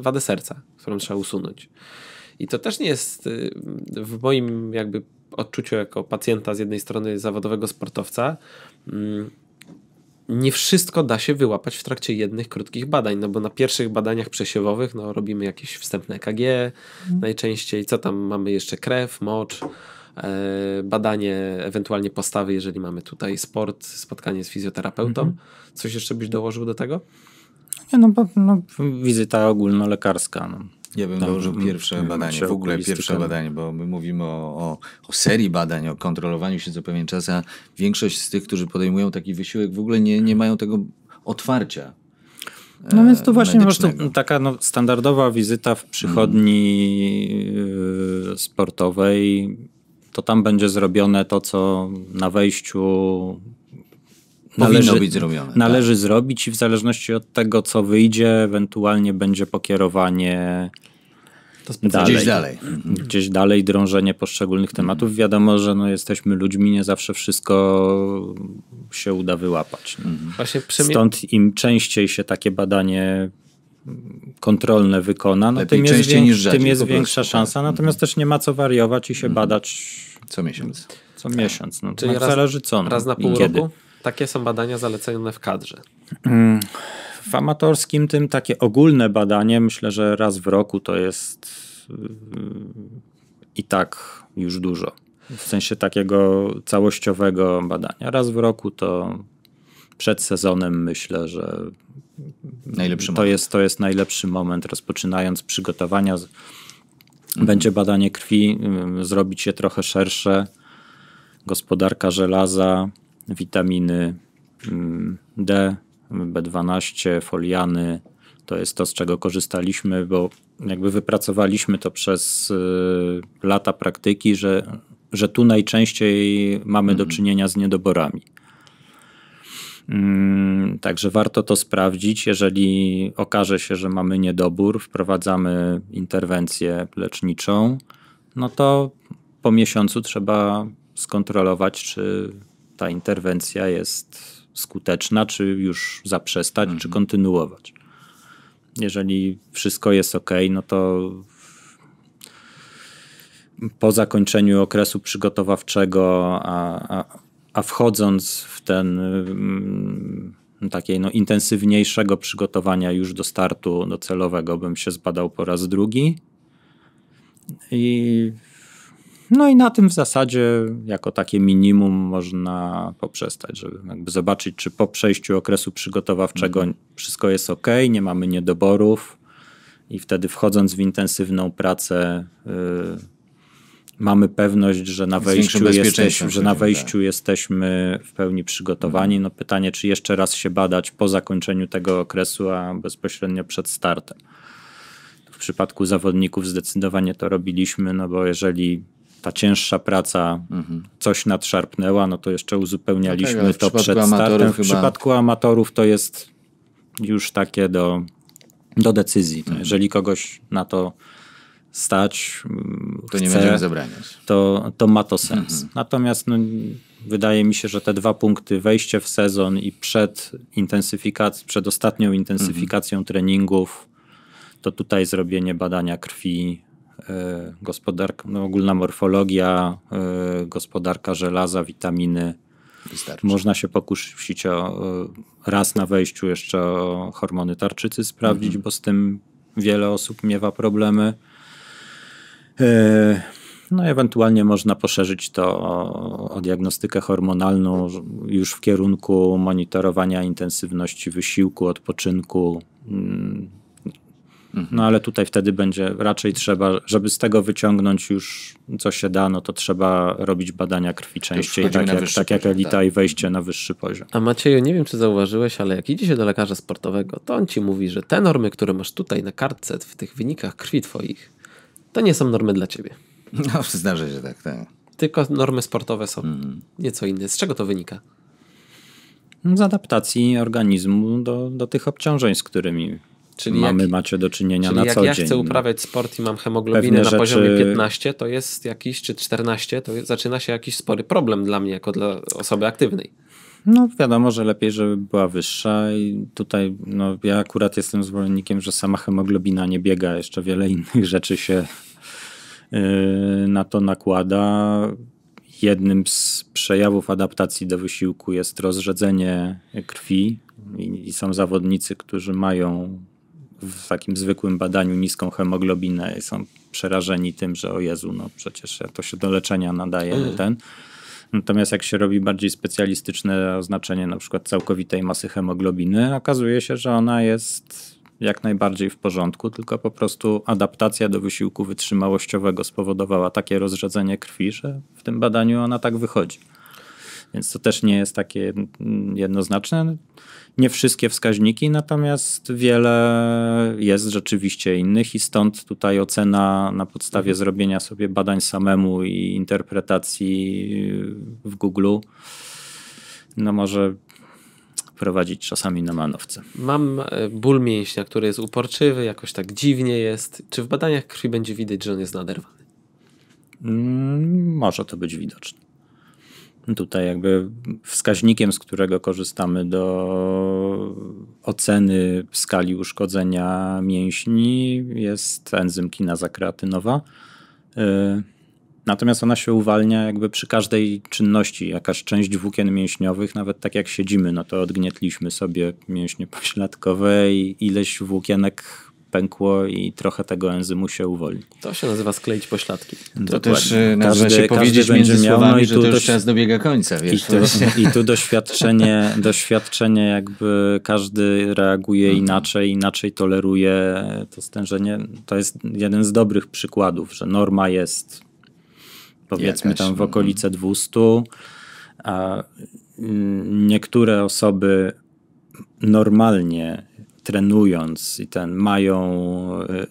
wadę serca, którą trzeba usunąć. I to też nie jest y, w moim jakby odczuciu jako pacjenta z jednej strony zawodowego sportowca mm, nie wszystko da się wyłapać w trakcie jednych krótkich badań, no bo na pierwszych badaniach przesiewowych no, robimy jakieś wstępne EKG mhm. najczęściej, co tam mamy jeszcze, krew, mocz, e, badanie ewentualnie postawy, jeżeli mamy tutaj sport, spotkanie z fizjoterapeutą. Mhm. Coś jeszcze byś dołożył do tego? Nie, no, no wizyta ogólnolekarska. No. Ja bym dołożył pierwsze badanie, w ogóle pierwsze badanie, bo my mówimy o, o, o, serii badań, o kontrolowaniu się co pewien czas, a większość z tych, którzy podejmują taki wysiłek, w ogóle nie, nie mają tego otwarcia. No więc to e, właśnie medycznego. taka no, standardowa wizyta w przychodni mhm. e, sportowej, to tam będzie zrobione to, co na wejściu należy, być zrobione. Tak. Należy tak. zrobić i w zależności od tego, co wyjdzie, ewentualnie będzie pokierowanie dalej. Gdzieś dalej. Gdzieś dalej drążenie poszczególnych tematów. Mhm. Wiadomo, że no, jesteśmy ludźmi, nie zawsze wszystko się uda wyłapać. No. Mhm. Stąd im częściej się takie badanie kontrolne wykona, no, tym jest, niż rzadziej, tym jest większa tak. szansa. Natomiast też nie ma co wariować i się mhm. badać co miesiąc. Co miesiąc. No, Czyli tak raz, zależy co. No, raz na pół kiedy. roku? Takie są badania zalecane w kadrze. Mm. W amatorskim tym takie ogólne badanie, myślę, że raz w roku to jest y, y, i tak już dużo. W sensie takiego całościowego badania. Raz w roku to przed sezonem myślę, że najlepszy to, jest, to jest najlepszy moment. Rozpoczynając przygotowania, będzie badanie krwi, y, zrobić je trochę szersze. Gospodarka żelaza, witaminy mm, D, B12, foliany. To jest to, z czego korzystaliśmy, bo jakby wypracowaliśmy to przez y, lata praktyki, że, że tu najczęściej mamy do mhm. czynienia z niedoborami. Mm, także warto to sprawdzić. Jeżeli okaże się, że mamy niedobór, wprowadzamy interwencję leczniczą, no to po miesiącu trzeba skontrolować, czy ta interwencja jest skuteczna, czy już zaprzestać, mhm. czy kontynuować. Jeżeli wszystko jest ok, no to po zakończeniu okresu przygotowawczego, a, a, a wchodząc w ten mm, takiej no, intensywniejszego przygotowania już do startu docelowego, bym się zbadał po raz drugi. I no i na tym w zasadzie jako takie minimum można poprzestać, żeby jakby zobaczyć, czy po przejściu okresu przygotowawczego mhm. wszystko jest ok, nie mamy niedoborów i wtedy wchodząc w intensywną pracę y, mamy pewność, że na wejściu, jesteśmy, że na tak. wejściu jesteśmy w pełni przygotowani. Mhm. No pytanie, czy jeszcze raz się badać po zakończeniu tego okresu, a bezpośrednio przed startem. W przypadku zawodników zdecydowanie to robiliśmy, no bo jeżeli ta cięższa praca mhm, coś nadszarpnęła, no to jeszcze uzupełnialiśmy okay, to przed startem. W przypadku amatorów to jest już takie do, do decyzji. Mhm. Jeżeli kogoś na to stać, mm, to chce, nie będziemy zabraniać. To, to ma to sens. Mhm. Natomiast no, wydaje mi się, że te dwa punkty, wejście w sezon i przed, intensyfikac- przed ostatnią intensyfikacją treningów, to tutaj zrobienie badania krwi, E, gospodarka, no ogólna morfologia, e, gospodarka żelaza, witaminy. Wystarczy. Można się pokusić o e, raz na wejściu jeszcze o hormony tarczycy sprawdzić, mhm. bo z tym wiele osób miewa problemy. No, ewentualnie można poszerzyć to o, o diagnostykę hormonalną już w kierunku monitorowania intensywności wysiłku, odpoczynku, mm, no ale tutaj wtedy będzie raczej trzeba, żeby z tego wyciągnąć już co się da, no to trzeba robić badania krwi częściej, tak, tak jak, tak jak, elita tak. i wejście na wyższy poziom. A Macieju, nie wiem czy zauważyłeś, ale jak idzie się do lekarza sportowego, to on ci mówi, że te normy, które masz tutaj na kartce w tych wynikach krwi twoich, to nie są normy dla ciebie. No zdarza się tak, tak. Tylko normy sportowe są mhm. nieco inne. Z czego to wynika? Z adaptacji organizmu do, do tych obciążeń, z którymi Czyli Mamy, jak, macie do czynienia na co dzień. jak ja chcę no. uprawiać sport i mam hemoglobinę na poziomie 15, to jest jakiś, czy 14, to jest, zaczyna się jakiś spory problem dla mnie, jako dla osoby aktywnej. No wiadomo, że lepiej, żeby była wyższa i tutaj no, ja akurat jestem zwolennikiem, że sama hemoglobina nie biega, jeszcze wiele innych rzeczy się yy, na to nakłada. Jednym z przejawów adaptacji do wysiłku jest rozrzedzenie krwi i, i są zawodnicy, którzy mają w takim zwykłym badaniu niską hemoglobinę i są przerażeni tym, że o Jezu, no przecież ja to się do leczenia nadaje mm. ten. Natomiast jak się robi bardziej specjalistyczne oznaczenie na przykład całkowitej masy hemoglobiny, okazuje się, że ona jest jak najbardziej w porządku, tylko po prostu adaptacja do wysiłku wytrzymałościowego spowodowała takie rozrzedzenie krwi, że w tym badaniu ona tak wychodzi. Więc to też nie jest takie jednoznaczne. Nie wszystkie wskaźniki, natomiast wiele jest rzeczywiście innych i stąd tutaj ocena na podstawie mhm. zrobienia sobie badań samemu i interpretacji w Google no może prowadzić czasami na manowce. Mam e, ból mięśnia, który jest uporczywy, jakoś tak dziwnie jest. Czy w badaniach krwi będzie widać, że on jest naderwany? Mm, może to być widoczne tutaj jakby wskaźnikiem, z którego korzystamy do oceny skali uszkodzenia mięśni jest enzym kinaza kreatynowa. Y, natomiast ona się uwalnia jakby przy każdej czynności. Jakaś część włókien mięśniowych, nawet tak jak siedzimy, no to odgnietliśmy sobie mięśnie pośladkowe i ileś włókienek pękło i trochę tego enzymu się uwolni. To się nazywa skleić pośladki. To Dokładnie. też e, każdy, się powiedzieć między no słowami, no i tu że to już czas dobiega końca. Wiesz, i, I tu doświadczenie, doświadczenie jakby każdy reaguje mhm. inaczej, inaczej toleruje to stężenie. To jest jeden z dobrych przykładów, że norma jest powiedzmy Jakaś, tam w no. okolice 200, a y, niektóre osoby normalnie trenując i ten mają e, e,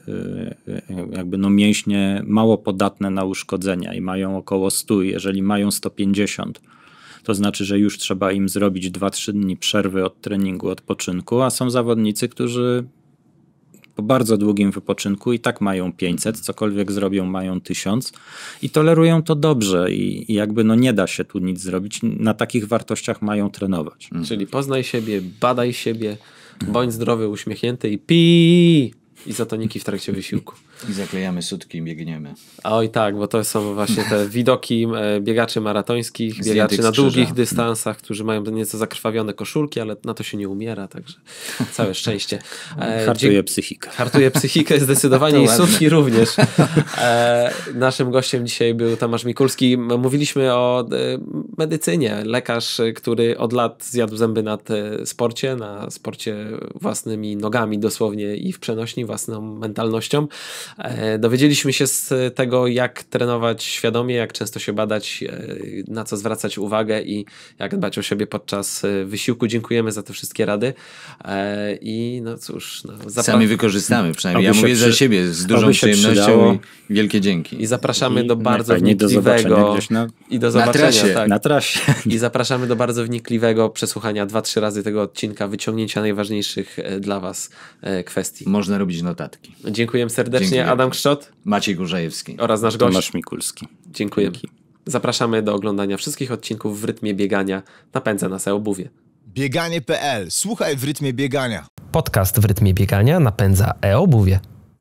e, jakby no mięśnie mało podatne na uszkodzenia i mają około 100, jeżeli mają 150, to znaczy, że już trzeba im zrobić 2-3 dni przerwy od treningu, odpoczynku, a są zawodnicy, którzy po bardzo długim wypoczynku i tak mają 500, cokolwiek zrobią, mają 1000 i tolerują to dobrze i, i jakby no nie da się tu nic zrobić. Na takich wartościach mają trenować. Mhm. Czyli poznaj siebie, badaj siebie, Bądź zdrowy, uśmiechnięty i I zatoniki w trakcie wysiłku. I zaklejamy sutki i biegniemy. Oj tak, bo to są właśnie te widoki e, biegaczy maratońskich, biegaczy na długich dystansach, którzy mają nieco zakrwawione koszulki, ale na to się nie umiera, także całe szczęście. E, hartuje psychikę. Hartuje psychikę zdecydowanie i sutki również. E, naszym gościem dzisiaj był Tomasz Mikulski. Mówiliśmy o medycynie. Lekarz, który od lat zjadł zęby na sporcie, na sporcie własnymi nogami dosłownie i w przenośni własną mentalnością. E, dowiedzieliśmy się z tego, jak trenować świadomie, jak często się badać, e, na co zwracać uwagę i jak dbać o siebie podczas e, wysiłku. Dziękujemy za te wszystkie rady. I no cóż, no, zapra- sami wykorzystamy przynajmniej. Oby ja mówię przy... za siebie z dużą przyjemnością i wielkie dzięki. I zapraszamy I do bardzo wnikliwego na... i do zobaczenia na trasie. Tak. Na trasie. I zapraszamy do bardzo wnikliwego przesłuchania 2-3 razy tego odcinka, wyciągnięcia najważniejszych dla Was kwestii. Można robić notatki. Dziękujemy serdecznie. Dzięki. Serdecznie Adam Kszczot, Maciej Górzejewski oraz nasz gość Tomasz Mikulski. Dziękuję. Dzięki. Zapraszamy do oglądania wszystkich odcinków w rytmie biegania. Napędza nas e-obuwie. Bieganie.pl. Słuchaj w rytmie biegania. Podcast w rytmie biegania napędza e-obuwie.